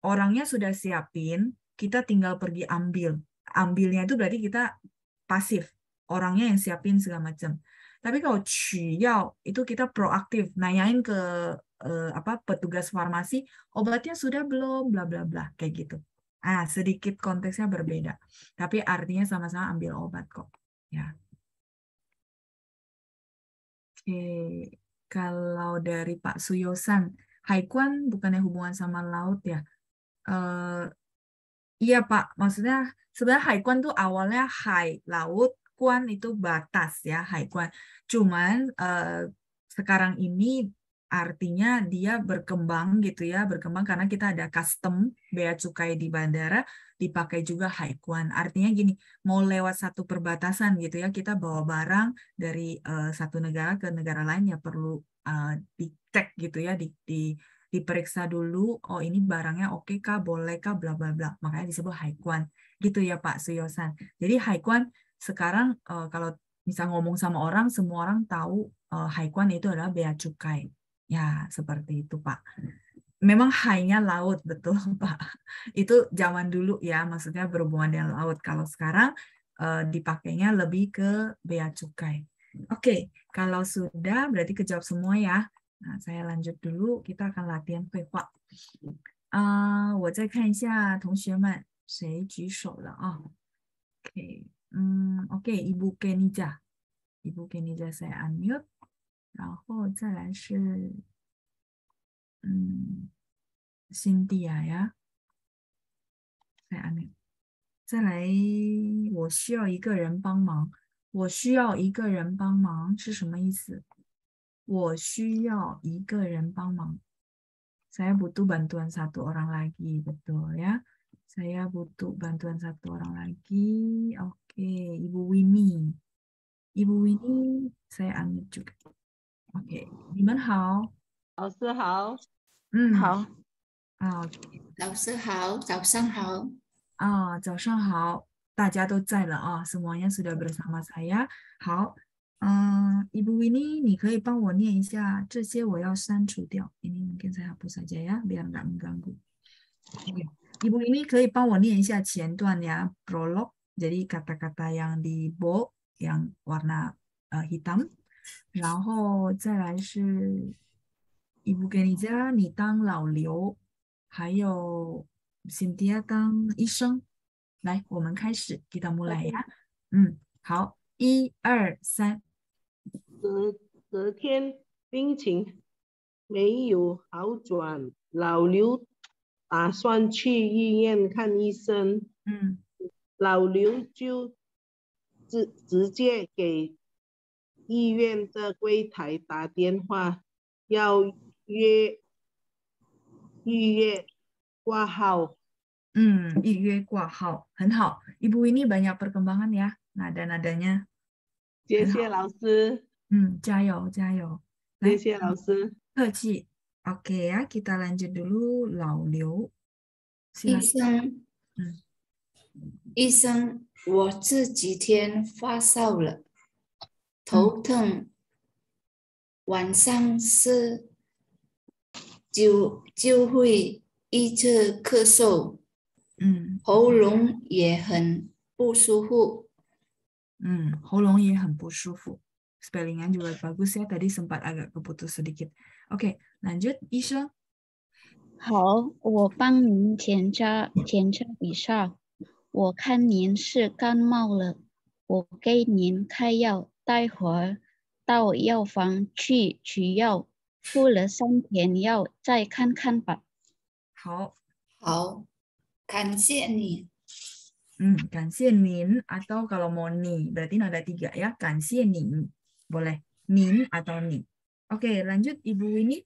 orangnya sudah siapin, kita tinggal pergi ambil. Ambilnya itu berarti kita pasif, orangnya yang siapin segala macam. Tapi kalau ciao itu kita proaktif, nanyain ke eh, apa petugas farmasi obatnya sudah belum bla bla bla kayak gitu Ah, sedikit konteksnya berbeda, tapi artinya sama-sama ambil obat kok. Ya. Oke, kalau dari Pak Suyosan, Haikuan bukannya hubungan sama laut ya? Uh, iya Pak, maksudnya sebenarnya Haikuan tuh awalnya Hai laut, Kuan itu batas ya Haikuan. Cuman uh, sekarang ini artinya dia berkembang gitu ya, berkembang karena kita ada custom bea cukai di bandara, dipakai juga haikuan. Artinya gini, mau lewat satu perbatasan gitu ya, kita bawa barang dari uh, satu negara ke negara lain ya perlu uh, dicek gitu ya, di, di diperiksa dulu, oh ini barangnya oke okay kah, boleh kah, bla bla bla. Makanya disebut haikuan. Gitu ya Pak Suyosan. Jadi haikuan sekarang uh, kalau bisa ngomong sama orang, semua orang tahu uh, haikuan itu adalah bea cukai Ya, seperti itu, Pak. Memang hanya laut, betul, Pak. Itu zaman dulu ya, maksudnya berhubungan dengan laut. Kalau sekarang eh, dipakainya lebih ke bea cukai. Oke, kalau sudah berarti kejawab semua ya. Nah, saya lanjut dulu, kita akan latihan kuihua. Ibu Oke, ibu Kenija saya unmute。然后再来是，嗯，辛蒂呀，再阿妹，再来我需要一个人帮忙，我需要一个人帮忙是什么意思？我需要一个人帮忙，saya butuh bantuan satu orang lagi，betul ya？saya butuh bantuan satu orang lagi，oke，ibu Wimi，ibu Wimi，saya ingat juga。OK，你们好，老师好，嗯，好，啊，老师好，早上好，啊，早上好，大家都在了啊，semuanya hmm. ah, ah, sudah bersama saya。好，嗯，Ibu ah, Winnie，你可以帮我念一下这些，我要删除掉。Ini mungkin saya hapus saja ya, biar nggak mengganggu. Ibu Winnie jadi kata kata-kata yang di bold yang warna uh, hitam 然后再来是伊布给你家，你当老刘，还有辛迪亚当医生。来，我们开始给到们来呀。嗯，好，一二三。十十天病情没有好转，老刘打算去医院看医生。嗯，老刘就直直接给。医院的柜台打电话，要约预约挂号。Hmm, ini banyak perkembangan ya, nada-nadanya. Jie Lao Shi. ya, kita lanjut dulu Lao 头疼，晚上是就就会一直咳嗽，嗯，喉咙也很不舒服，嗯，喉咙也很不舒服。Spelling a n j v o i bagus ya，tadi sempat agak keputus sedikit。Oke，lanjut ish。好，我帮您检查检查一下，我看您是感冒了，我给您开药。待会到药房去取药，付了三天药再看看吧。好，好，感谢你。嗯，感谢您。Atau kalau mau ni berarti ada tiga ya，感谢你。boleh，ni atau ni。OK，lanjut ibu ini。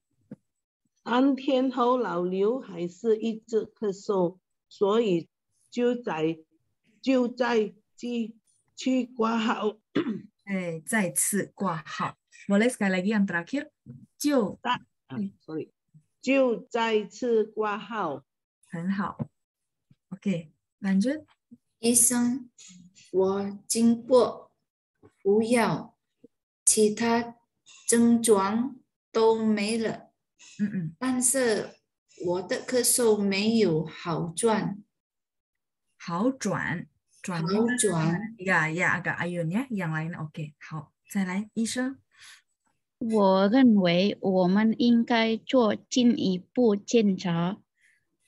安天侯老刘还是一直咳嗽，所以就在就在去去挂号。对，再次挂号。就，sorry，就再次挂号。很好，OK。患者，医生，我经过服药，其他症状都没了。嗯嗯，但是我的咳嗽没有好转，好转。转转，呀呀，个阿勇呢？杨来呢？OK，好，再来，医生。我认为我们应该做进一步检查。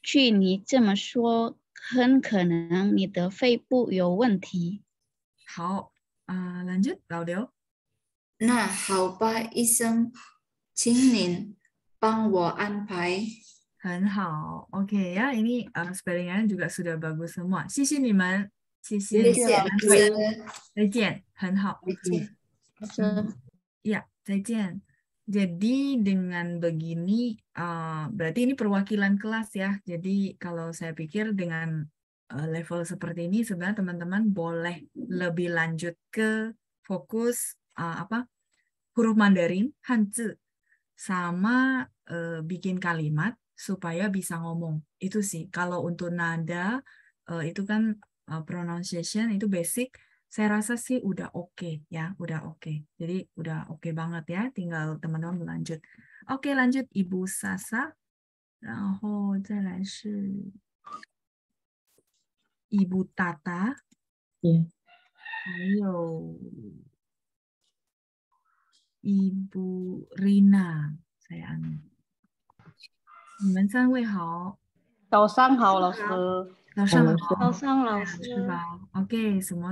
据你这么说，很可能你的肺部有问题。好，啊、呃，兰俊，老刘。那好吧，医生，请您帮我安排。很好，OK ya, spellingnya juga sudah bagus semua. 谢谢，谢谢，再见，很好，嗯，ya 再见。Jadi dengan begini, uh, berarti ini perwakilan kelas ya. Jadi kalau saya pikir dengan uh, level seperti ini, sebenarnya teman-teman boleh lebih lanjut ke fokus uh, apa huruf Mandarin, Hanzi, sama uh, bikin kalimat supaya bisa ngomong. Itu sih. Kalau untuk nada uh, itu kan Eh, pronunciation itu basic saya rasa sih udah oke okay, ya, udah oke. Okay. Jadi udah oke okay banget ya, tinggal teman-teman lanjut. Oke, okay, lanjut Ibu Sasa. Ibu Tata. Iya. Ibu Rina. Saya anu. Oke, lausang,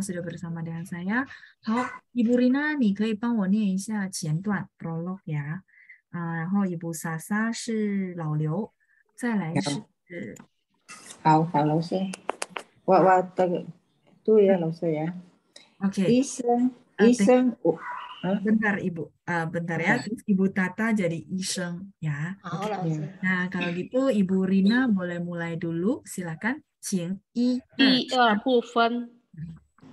sudah bersama dengan saya. Ibu saya。好，伊布丽娜，你可以帮我念一下前段 prolog 呀。啊，然后伊布莎莎是老刘，再来是。好好，老师，我我得对呀，老师呀。OK。医生，医生，我。Bentar Ibu, uh, bentar ya. Terus Ibu Tata jadi iseng ya. Okay. Nah kalau gitu Ibu Rina boleh mulai dulu, silakan. 行一第二部分，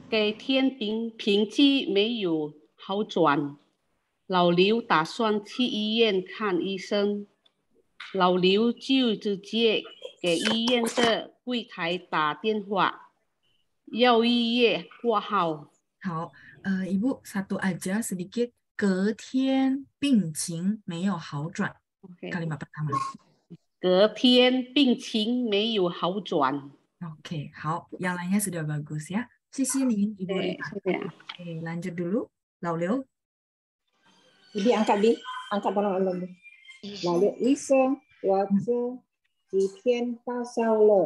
给天平平气没有好转，老刘打算去医院看医生，老刘就直接给医院的柜台打电话。要预约挂号，好，呃，一部萨 a t u aja s 隔天病情没有好转，隔天病情没有好转。Oke, okay, how yang lainnya sudah bagus ya. Sisi nih, Ibu Rita. Oke, okay, lanjut dulu. Laulil. jadi angkat di, angkat tolong Allah. Lalu iso, wajo, Di Tian Ba Sao Le,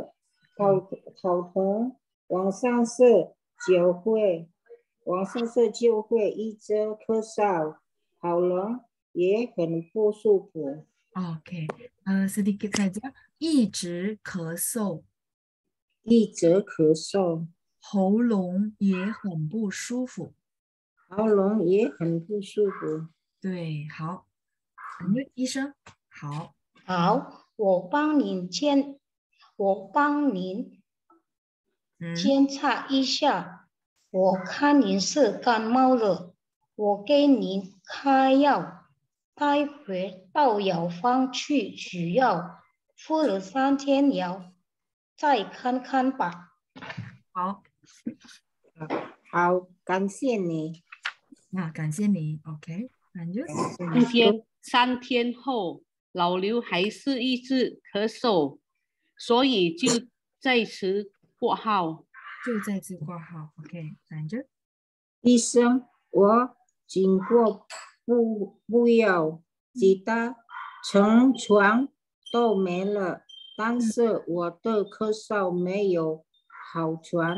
Kau Kau Tong, Wang Sang Se, Jiu Hui, Wang Sang Se Jiu Hui, Yi Zhe Ke Sao, Hao le, Ye Hen fu Su Po. Oke, okay. Eh, sedikit saja. 一直咳嗽一直咳嗽，喉咙也很不舒服，喉咙也很不舒服。对，好。嗯，医生，好好，我帮您监，我帮您监察一下，我看您是感冒了，我给您开药，待会到药房去取药，敷了三天药。再看看吧。好，好，感谢你。那感谢你，OK。感觉一天三天后，老刘还是一直咳嗽，所以就再次挂号。就再次挂号，OK。反正医生，我经过不不要其他，从床都没了。但是我的咳嗽没有好转，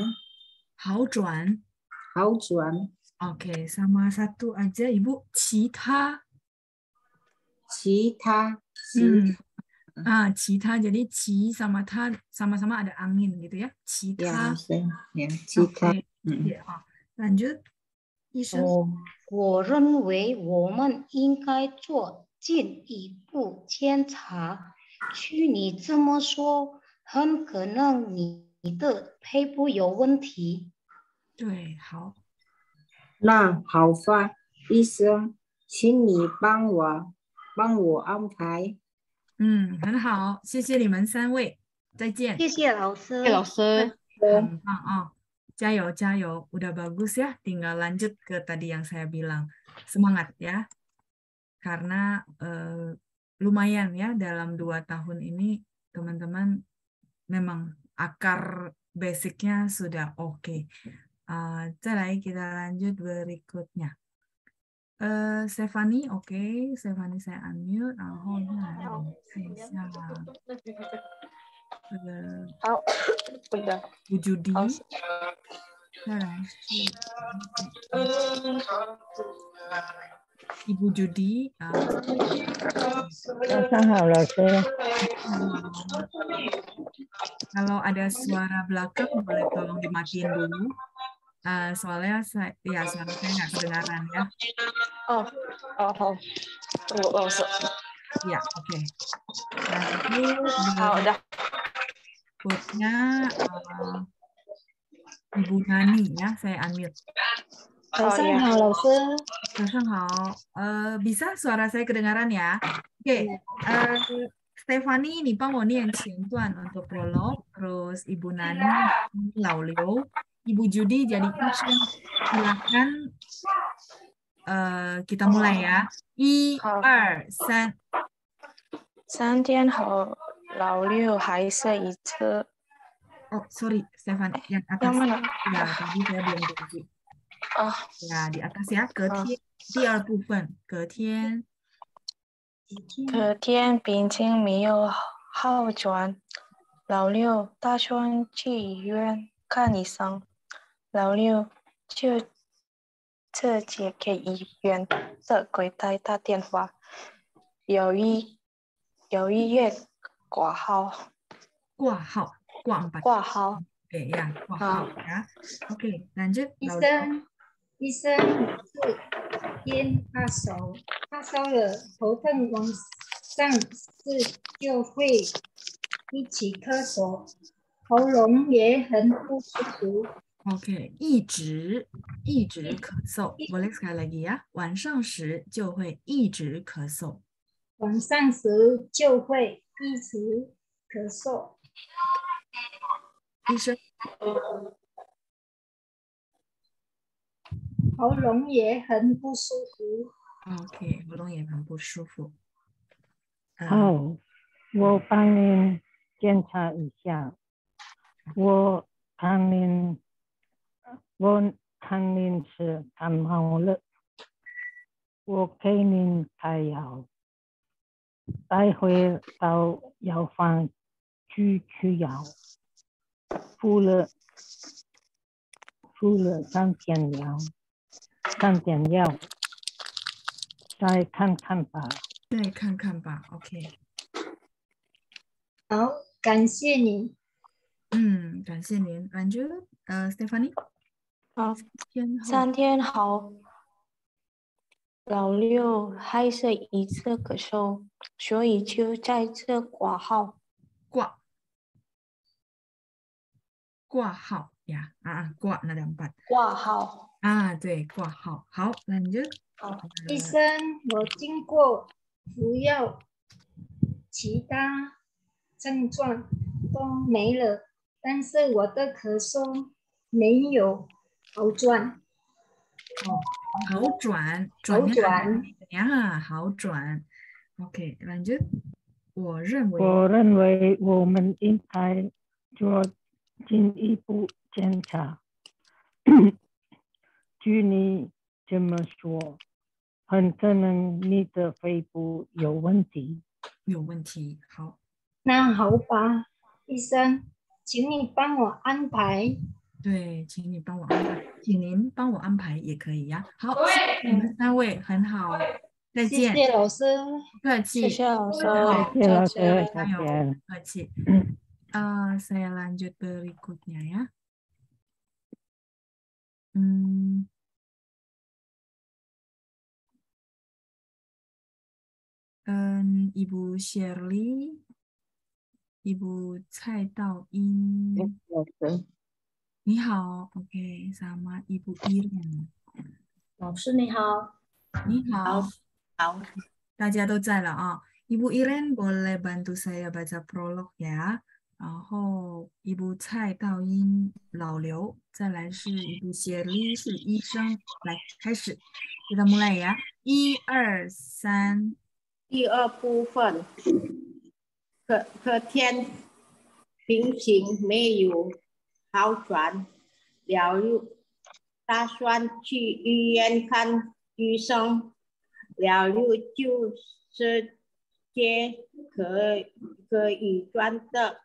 好转，好转。OK，sama s a a a 一步，其他，其他，嗯，啊，其他这里，其什么他，sama sama ada angin，其他，其他，嗯，好，感觉医生，我认为我们应该做进一步检查。据你这么说，很可能你的配布有问题。对，好。那好话，医生，请你帮我，帮我安排。嗯，很好，谢谢你们三位，再见。谢谢老师。谢谢老师。很棒啊！加油加油 w a a u bagus ya, tinggal lanjut ke tadi yang saya bilang, semangat ya, karena 呃。lumayan ya dalam dua tahun ini teman-teman memang akar basicnya sudah oke. Okay. Uh, eh, cerai kita lanjut berikutnya. Uh, Stefani, oke. Okay. Stefani saya unmute. Oh, Oh, nah. Uh, Ibu Judi. Ah. Kalau ada suara belakang boleh tolong dimatiin dulu. Uh, soalnya saya, ya suara saya nggak kedengaran ya. Oh, oh, oh. oh, oh Ya, oke. Okay. Ah, nah, ini oh, udah. Putnya, uh, Ibu Nani ya, saya ambil. Eh, bisa suara saya kedengaran ya? Oke, okay. Iya. uh, eh, Stefani, ini Pak mau yang cintuan untuk prolog, terus Ibu Nani, iya. Laulio, Ibu Judi jadi caption. Silakan uh, kita mulai ya. I, e R, san. Oh, sorry, Stefan. Yang atas. Yang mana? Ya, tadi saya belum berhenti. 啊，那，你啊，等啊，隔天，第二部分隔天，隔天病情没有好转，老六打算去医院看医生，老六就直接给医院的柜台打电话，有一有一月挂号，挂号，挂挂号？哎呀，号啊 o k 那就老六。医生是偏发烧，发烧了头疼，往上是就会一起咳嗽，喉咙也很不舒服。OK，一直一直咳嗽。我来 a t s w r 晚上时就会一直咳嗽。晚上时就会一直咳嗽。医生，喉咙也很不舒服。OK，喉咙也很不舒服。好，我帮你检查一下。我帮您，我帮您吃感冒了，我给您开药，待会到药房去取药。敷了，敷了三天药。上点药，再看看吧。再看看吧，OK。好，感谢你。嗯，感谢您。Angel，呃，Stephanie。好，三天好。老六还是一次咳嗽，所以就在这挂号。挂。挂号呀啊！挂那两百。挂号。啊，对，挂号好，那你就哦，医生，我经过服药，其他症状都没了，但是我的咳嗽没有好转。哦，好转，好转，呀，好转。OK，那就我认为我认为我们应该做进一步检查。据你这么说，很可能你的肺部有问题。有问题。好，那好吧，医生，请你帮我安排。对，请你帮我安排，请您帮我安排也可以呀。好，你们三位很好，再见。谢谢老师。客气。谢谢老师。谢谢老师，加油，客气。嗯，呃，saya lanjut berikutnya ya. h 嗯，伊布谢里，伊布蔡道英你好，OK，萨玛伊布伊莲。老师你好，你好，好大家都在了啊。伊布伊兰，我来帮助我，大家 prologue 呀。然后伊布蔡道英，老刘，再来是伊布谢里，是医生，来开始，kita mulai ya，一二三。第二部分，可可天病情没有好转，疗愈打算去医院看医生，疗愈就是接可可以转的，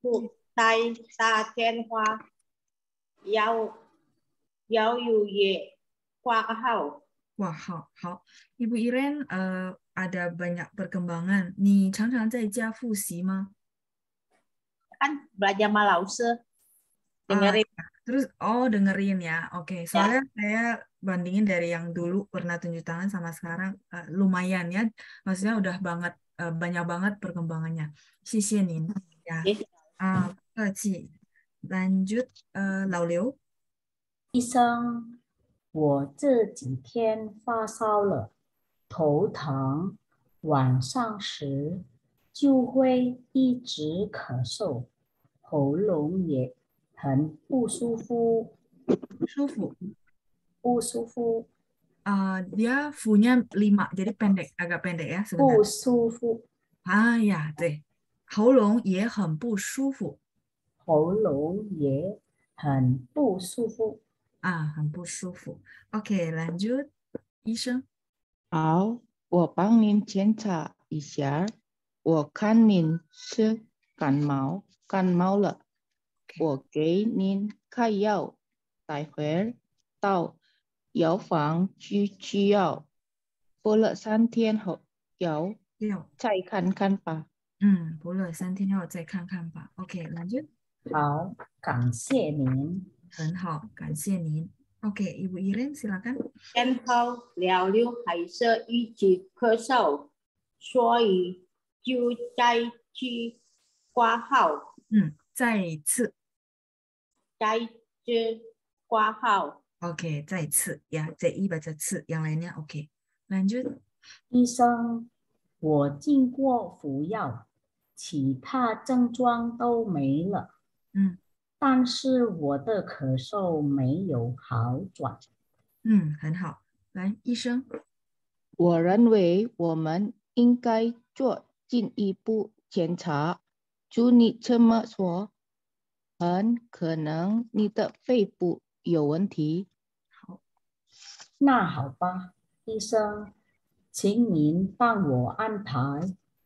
不带打电话，要要有也挂号，挂号好，一不一零呃。ada banyak perkembangan. Ni chang chang zai jia fu xi ma? Kan belajar sama Dengerin. Ah, iya. terus, oh dengerin ya. Oke, okay. Ya. soalnya ya. saya bandingin dari yang dulu pernah tunjuk tangan sama sekarang uh, lumayan ya. Maksudnya udah banget, uh, banyak banget perkembangannya. Sisi Nin. Ya. Ah, ke Lanjut, uh, eh, Lao Liu. 医生，我这几天发烧了。头疼，晚上时就会一直咳嗽，喉咙也很不舒服。舒服？不舒服？呃 a f u a lima，jadi pendek，agak pendek ya，不不舒服。哎呀，对，喉咙也很不舒服。喉咙也很不舒服。啊，很不舒服。OK，lanjut，医生。好，我帮您检查一下，我看您是感冒，感冒了，我给您开药，待会儿到药房去取药，过了三天后药再看看吧。嗯，播了三天后再看看吧。OK，那就好，感谢您，很好，感谢您。OK，一布·伊伦，silakan。咽喉、流流还是一起咳嗽，所以就再去挂号。嗯，再次。再去挂号。OK，再次，呀，再一把这次，原来呢，OK。然后，医生，我经过服药，其他症状都没了。嗯。但是我的咳嗽没有好转。嗯，很好。来，医生，我认为我们应该做进一步检查。就你这么说，很可能你的肺部有问题。好，那好吧，医生，请您帮我安排。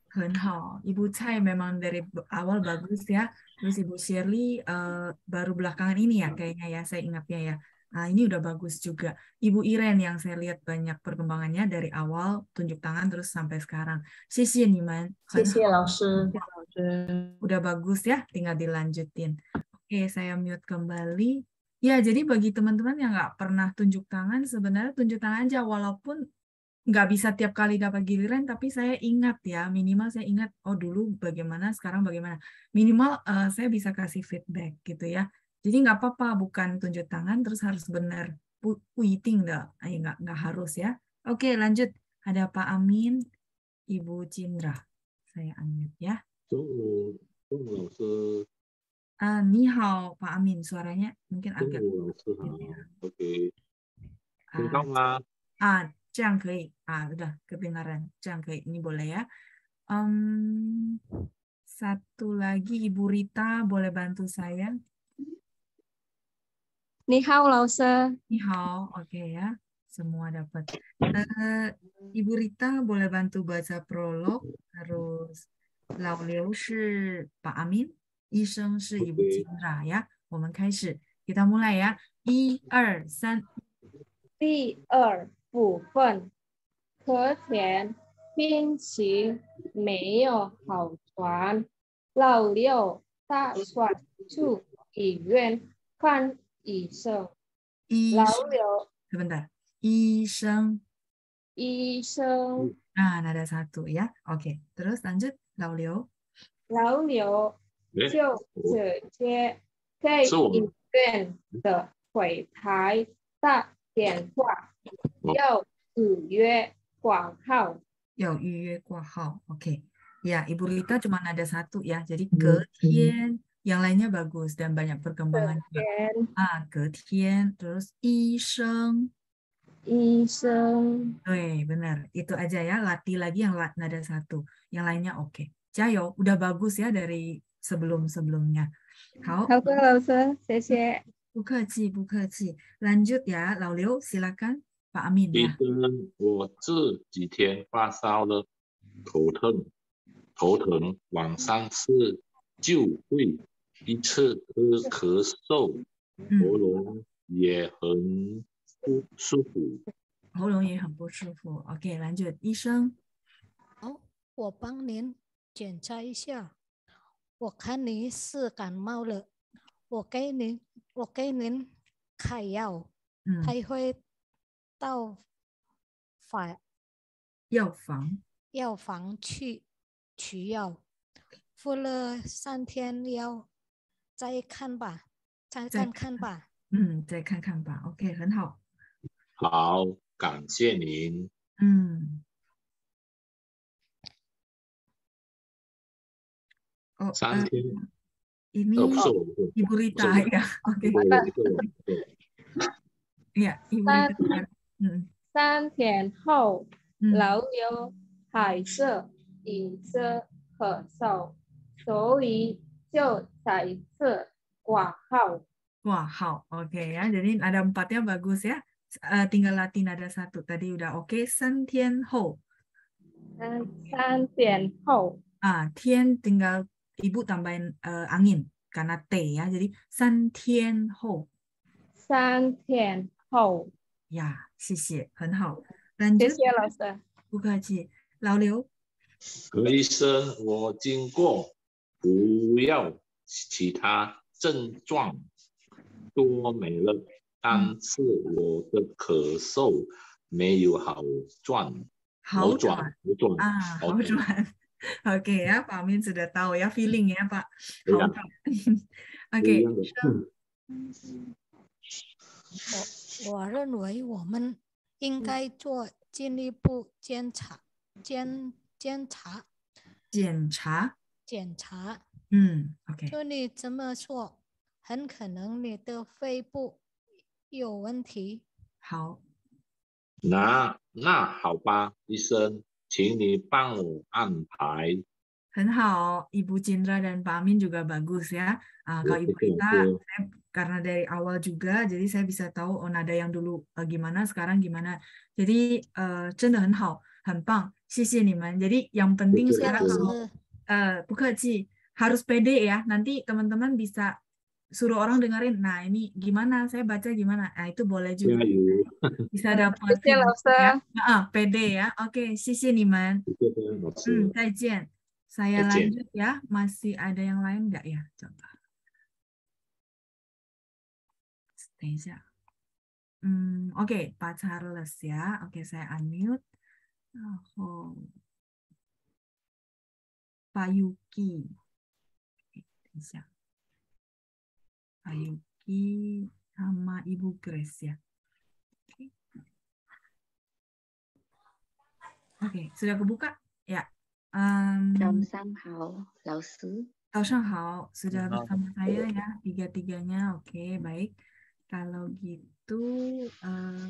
很好，一不猜，memang dari awal bagus ya。terus Ibu Shirley uh, baru belakangan ini ya iya. kayaknya ya saya ingatnya ya Nah, ini udah bagus juga. Ibu Iren yang saya lihat banyak perkembangannya dari awal tunjuk tangan terus sampai sekarang. Sisi nih man. Iya, udah bagus ya, tinggal dilanjutin. Oke, saya mute kembali. Ya, jadi bagi teman-teman yang nggak pernah tunjuk tangan, sebenarnya tunjuk tangan aja walaupun nggak bisa tiap kali dapat giliran tapi saya ingat ya minimal saya ingat oh dulu bagaimana sekarang bagaimana minimal uh, saya bisa kasih feedback gitu ya jadi nggak apa-apa bukan tunjuk tangan terus harus benar waiting dah eh, nggak nggak harus ya oke lanjut ada Pak Amin Ibu Cindra saya anggap ya Uh, ni hao, Pak Amin. Suaranya mungkin agak... Ya. Oke. Okay. ah, 这样可以啊 udah ini boleh ya satu lagi Ibu Rita boleh bantu saya Ni hao, oke ya. Semua dapat. Ibu Rita boleh bantu baca prolog. Terus Lao Pak Amin, Ibu Cindra ya. mulai ya. lão lão viện, 部分，可甜冰淇没有好船。老六大蒜住医院看医生。医老六，sebentar，医生，医生。Nah, nada satu ya. Oke, okay. terus lanjut Lao Liu. Lao Liu 就直接在医院的柜台打电话要预约挂号。要预约挂号，OK。Ya, Ibu Rita cuma ada satu ya. Jadi hmm, ke hmm. tien, yang lainnya bagus dan banyak perkembangan. Ah, ke tien, terus iseng. Iseng. benar. Itu aja ya, latih lagi yang nada satu. Yang lainnya oke. Okay. Cayo, udah bagus ya dari sebelum-sebelumnya. bukan sih. Lanjut ya, Liu, silakan. 医生，我这几天发烧了，头疼，头疼，晚上是就会一次咳咳嗽，喉咙也很不舒服，喉咙也很不舒服。OK，患者医生，好，我帮您检查一下，我看您是感冒了，我给您，我给您开药，嗯，他会。到，药房，药房去取药，服了三天药，再看吧，再看看吧。嗯，再看看吧。OK，很好。好，感谢您。嗯。哦，三天。OK，嗯，三天后，老友还是一直咳嗽，所以就再次挂号。Wow, oke okay, ya. Jadi nada empatnya bagus ya. Eh, latin tinggal latih nada satu tadi udah oke. Okay. Sen tian hou. Sen tian hou. Ah, tian tinggal ibu tambahin uh, angin karena t ya. Jadi sen tian hou. Sen tian hou. Ya, 谢谢，很好，感谢谢老师，不客气。老刘，何医生，我经过，不要其他症状多没了，但是我的咳嗽没有好转。好转，好转啊，好转。OK，把旁边的刀，我要 feeling 一下吧。好转。OK，我认为我们应该做进一步监察、监监察、检查、检查。嗯，OK。就你这么说，很可能你的肺部有问题。好，那那好吧，医生，请你帮我安排。很好 Ibu Cindra dan Pak Amin juga bagus ya. Uh, kalau Ibu kita saya, karena dari awal juga jadi saya bisa tahu oh nada yang dulu uh, gimana sekarang gimana. Jadi uh, 真的很好，很棒，谢谢你们. yang penting sekarang kalau uh, eh, bukaji harus pede ya. Nanti teman-teman bisa suruh orang dengerin. Nah ini gimana? Saya baca gimana? Nah itu boleh iya, juga. Iya. Bisa dapat. Ya. pede ya. Oke, sisi nih Hmm, 再见. Saya Ece. lanjut ya, masih ada yang lain nggak ya? Coba. Stasia. Hmm, Oke, okay, Pak Charles ya. Oke, okay, saya unmute. Oh. Pak Yuki. Pak Yuki sama Ibu Grace ya. Oke, okay, sudah kebuka? Ya, Um, Lausang hao, hao, sudah bersama saya ya, tiga-tiganya. Oke, okay, baik. Kalau gitu, uh,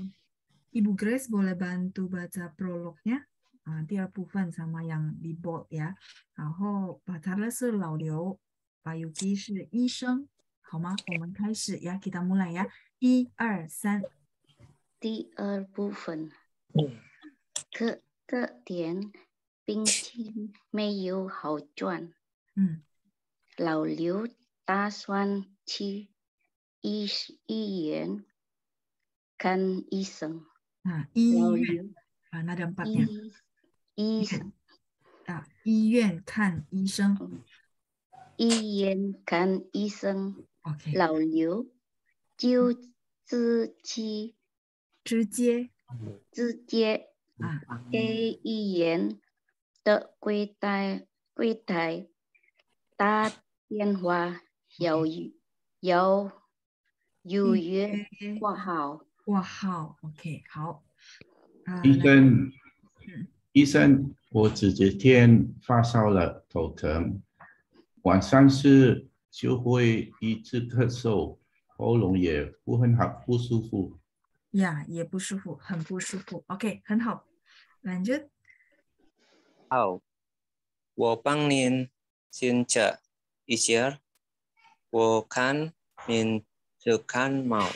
Ibu Grace boleh bantu baca prolognya? Uh, ah, Pufan sama yang di bold ya. Lalu, Nah, 把它的事老刘，把 Yuki 是医生，好吗？我们开始呀，给他们来呀，一二三。第二部分，特特点。冰情没有好转。嗯，老刘打算去医医院看医生。啊，医院啊，那有啊，那医生啊，医院看医生。医院看医生。OK。老刘就自己直接直接给医院。的柜台柜台打电话有有预约。挂号挂号 o k 好。医生，医生，我这几天发烧了，头疼，晚上是就会一直咳嗽，喉咙也不很好，不舒服。呀，也不舒服，很不舒服。OK，很好，感觉。好，我帮您检查一下，我看您这感冒，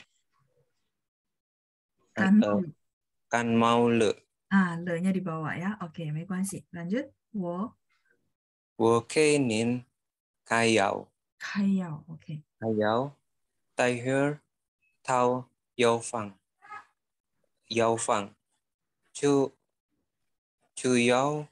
感冒，感冒了。啊，了 nya dibawa ya. Oke, okay, 没关系。Lanjut，我，我给您开药。开药，OK。开药，待会儿到药房，药房就就要。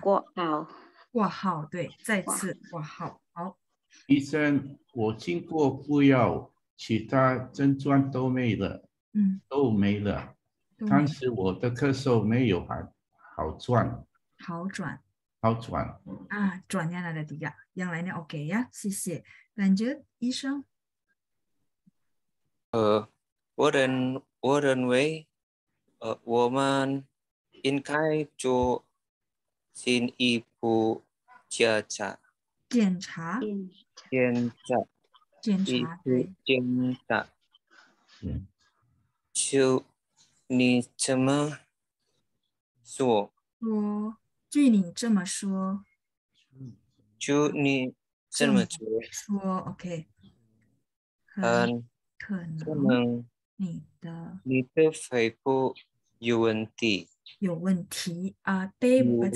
挂号，挂号，对，再次挂号。好，医生，我经过服药，其他症状都没了，嗯，都没了。当时我的咳嗽没有好好转，好转，好转。啊，转下来的，对噶，原来呢 OK 呀，谢谢。感觉医生，呃，我认我认为，呃，我们应该做。新衣服检查，检查，检查，检查，检查。嗯，就你怎么做？我据你这么说，就你这么说。说 OK，可可能你的你的肺部有问题。有问题啊，te baca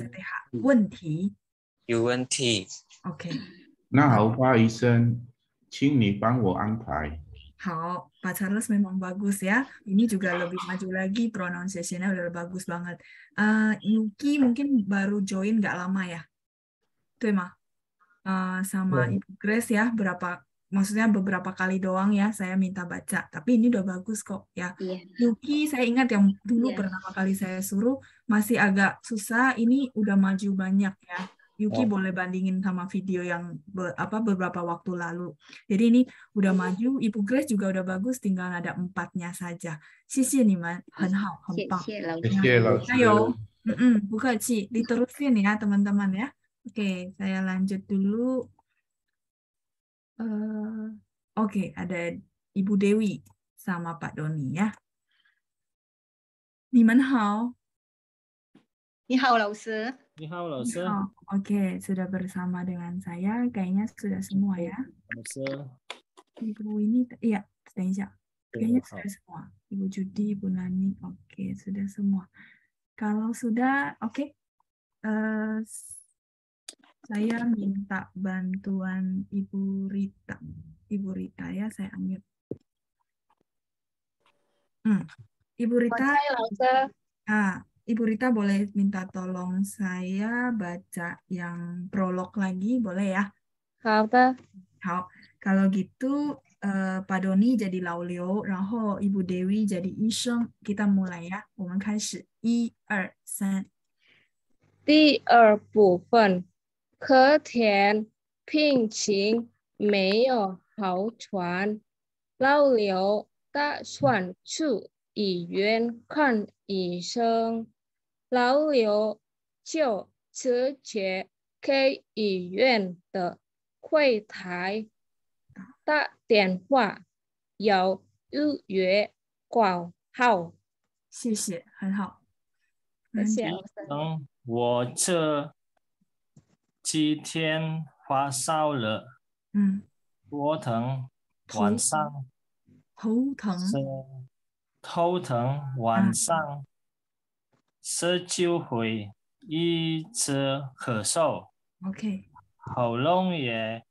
Pak Charles memang bagus ya. Ini juga lebih maju lagi pronunciation-nya udah bagus banget. Uh, Yuki mungkin baru join nggak lama ya? Tuh emang. Uh, sama iya. Ibu Grace ya, berapa maksudnya beberapa kali doang ya saya minta baca tapi ini udah bagus kok ya yeah. Yuki saya ingat yang dulu yeah. pertama kali saya suruh masih agak susah ini udah maju banyak ya Yuki oh. boleh bandingin sama video yang be, apa beberapa waktu lalu jadi ini udah yeah. maju Ibu Grace juga udah bagus tinggal ada empatnya saja sisi nih man henhao hempang ayo buka Ci diterusin ya teman-teman ya oke saya lanjut dulu Eh, oke, okay, ada Ibu Dewi sama Pak Doni ya. Ni men hao. Ni hao, Lao Oke, okay, sudah bersama dengan saya. Kayaknya sudah semua ya. Ibu ini, iya, Stanisha. Kayaknya sudah semua. Ibu Judi, Ibu Nani, oke, okay, sudah semua. Kalau sudah, oke. Okay. Uh, eh, saya minta bantuan Ibu Rita. Ibu Rita ya, saya ambil. Hmm. Ibu Rita. Ah, Ibu Rita boleh minta tolong saya baca yang prolog lagi, boleh ya? Apa? Kalau gitu, uh, Pak Doni jadi Laulio, Raho, Ibu Dewi jadi Isheng. Kita mulai ya. 我们开始，一二三。第二部分。可田聘请没有好船，老刘打算去医院看医生，老刘就直接给医院的柜台打电话要预约挂号。谢谢，很好，谢谢。嗯，我这。七天发烧了，嗯，头疼晚上，头疼，头疼晚上，十九回一直咳嗽，OK，喉咙也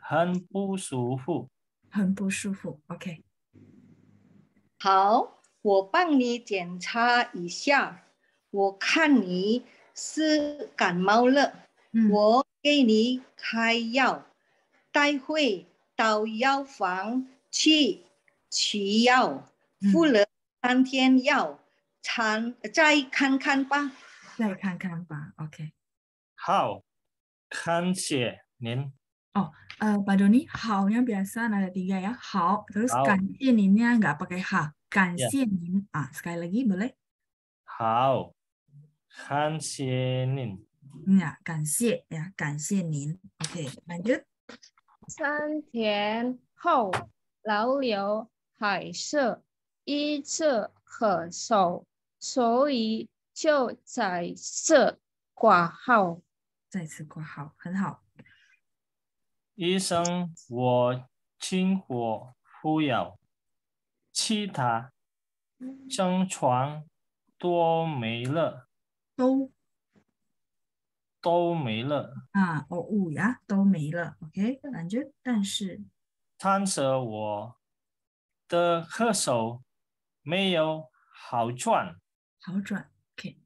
很不舒服，很不舒服，OK，好，我帮你检查一下，我看你是感冒了。我给你开药，待会到药房去取药，付了三天药，尝再看看吧。再看看吧，OK。好，感谢您。Oh, uh, Pak Doni, how-nya biasa nada tiga ya. How, terus how. kanji ninnya nggak pakai ha. Kanji yeah. nin. Ah, sekali lagi boleh? How, kanji nin. 嗯呀，感谢呀，感谢您。OK，慢点。三天后老刘海色，一次可守，所以就在这挂号。再次挂号，很好。医生，我清火敷药，其他症状多没了。都。都没了啊！哦呀，都没了。OK，感觉但是，看着我的咳嗽没有好转。好转，OK。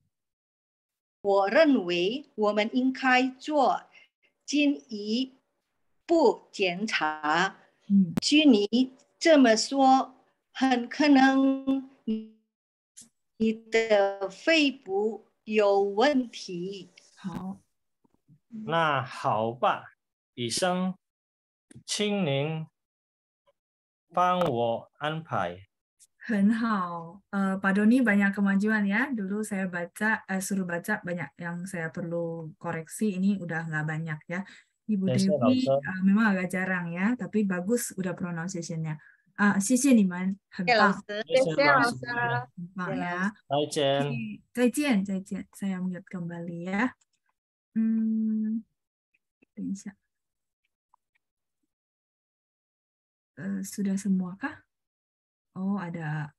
我认为我们应该做进一步检查。嗯，据你这么说，很可能你的肺部有问题。好。那好吧，医生，请您帮我安排。Henhao, banyak kemajuan ya. Dulu saya baca, eh, suruh baca banyak yang saya perlu koreksi. Ini udah nggak banyak ya. Ibu yes, Dewi uh, memang agak jarang ya, tapi bagus udah pronunciation-nya. Uh, 谢谢你们，很棒。谢谢老师，很棒呀。再见，再见，再见。Saya mute kembali ya. Hmm, semua eh, semuakah? Oh, ada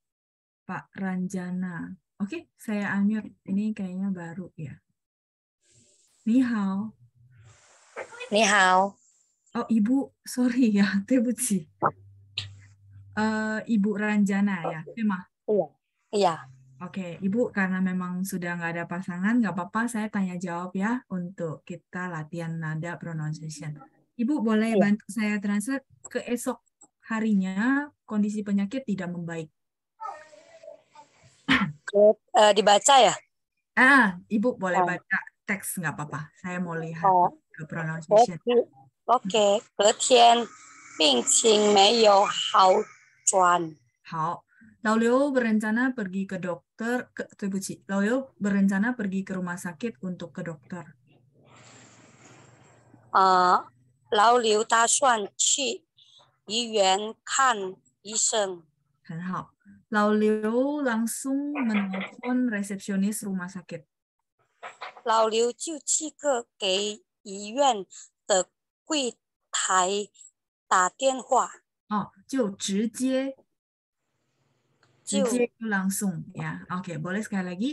Pak Ranjana. Oke, okay, saya unmute. Ini kayaknya baru ya. Ni hao. Ni hao. Oh, Ibu, sorry ya, tebuci. Uh, eh, Ibu Ranjana ya, Iya. Iya. Oke, Ibu, karena memang sudah nggak ada pasangan, nggak apa-apa saya tanya jawab ya untuk kita latihan nada pronunciation. Ibu boleh ya. bantu saya translate ke esok harinya kondisi penyakit tidak membaik. Uh, dibaca ya? Ah, Ibu boleh uh. baca teks nggak apa-apa. Saya mau lihat uh. ke pronunciation. Oke, okay. 隔天病情没有好转。好。Laulio berencana pergi ke dokter, ke, Tebuci. Laulio berencana pergi ke rumah sakit untuk ke dokter. Uh, Lauleo kan, Laulio langsung menelpon resepsionis rumah sakit. Lauleo 就即刻给医院的柜台打电话。哦，就直接直接就朗诵呀，OK，不好意思，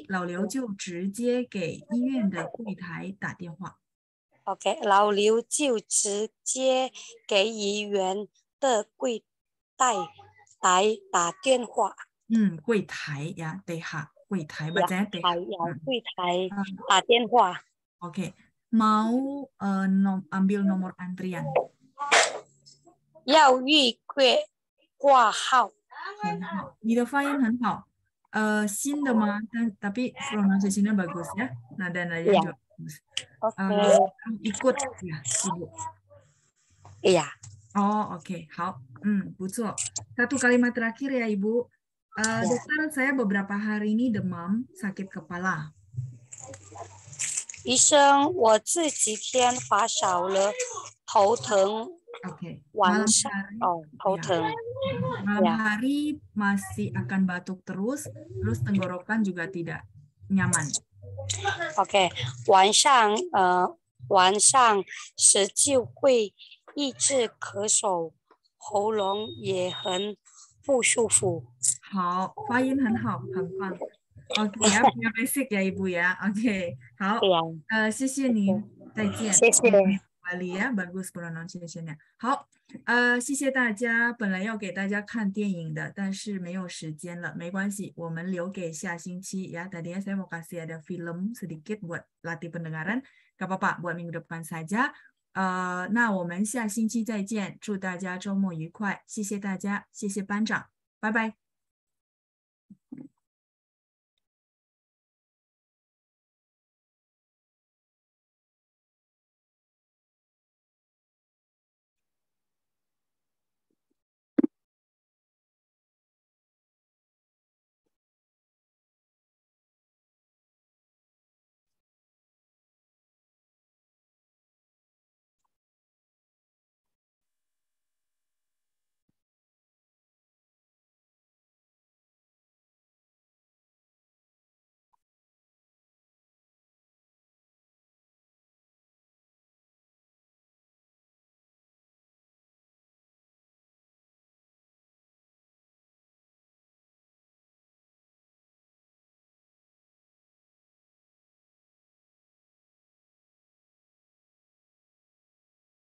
老刘就直接给医院的柜台打电话。OK，老刘就直接给医院的柜台来打电话。嗯，柜台呀，对哈，柜台，不是柜台，柜台打电话。OK，要呃，拿，ambil nomor antri 呀，要预约挂号。你的发音很好。呃，新的吗？但 ah. eh, oh. tapi pronunciation-nya bagus ya. Nah dan lain iya. juga bagus. Oke. Okay. Eh, uh, ikut ya, ibu. Iya. Oh oke, hmm, satu kalimat terakhir ya ibu. Uh, eh, Dokter, iya. saya beberapa hari ini demam, sakit kepala. 医生，我这几天发烧了，头疼，Oke. Okay. malam hari, oh, Ya. Malam ya. hari masih akan batuk terus, terus tenggorokan juga tidak nyaman. Oke, okay. 晚上呃晚上实际会抑制咳嗽，喉咙也很不舒服。好，发音很好，很棒。OK 呀，比较 basic 呀，一步呀。OK，好，呃，谢谢您，再见。谢谢。Ya, 李呀，班组长，能听得见吗？好，呃，谢谢大家。本来要给大家看电影的，但是没有时间了，没关系。我们聊一下星期呀，今天呀，我给你放一个电影，稍微做一下练习。好，谢谢大家，谢谢班长，拜拜。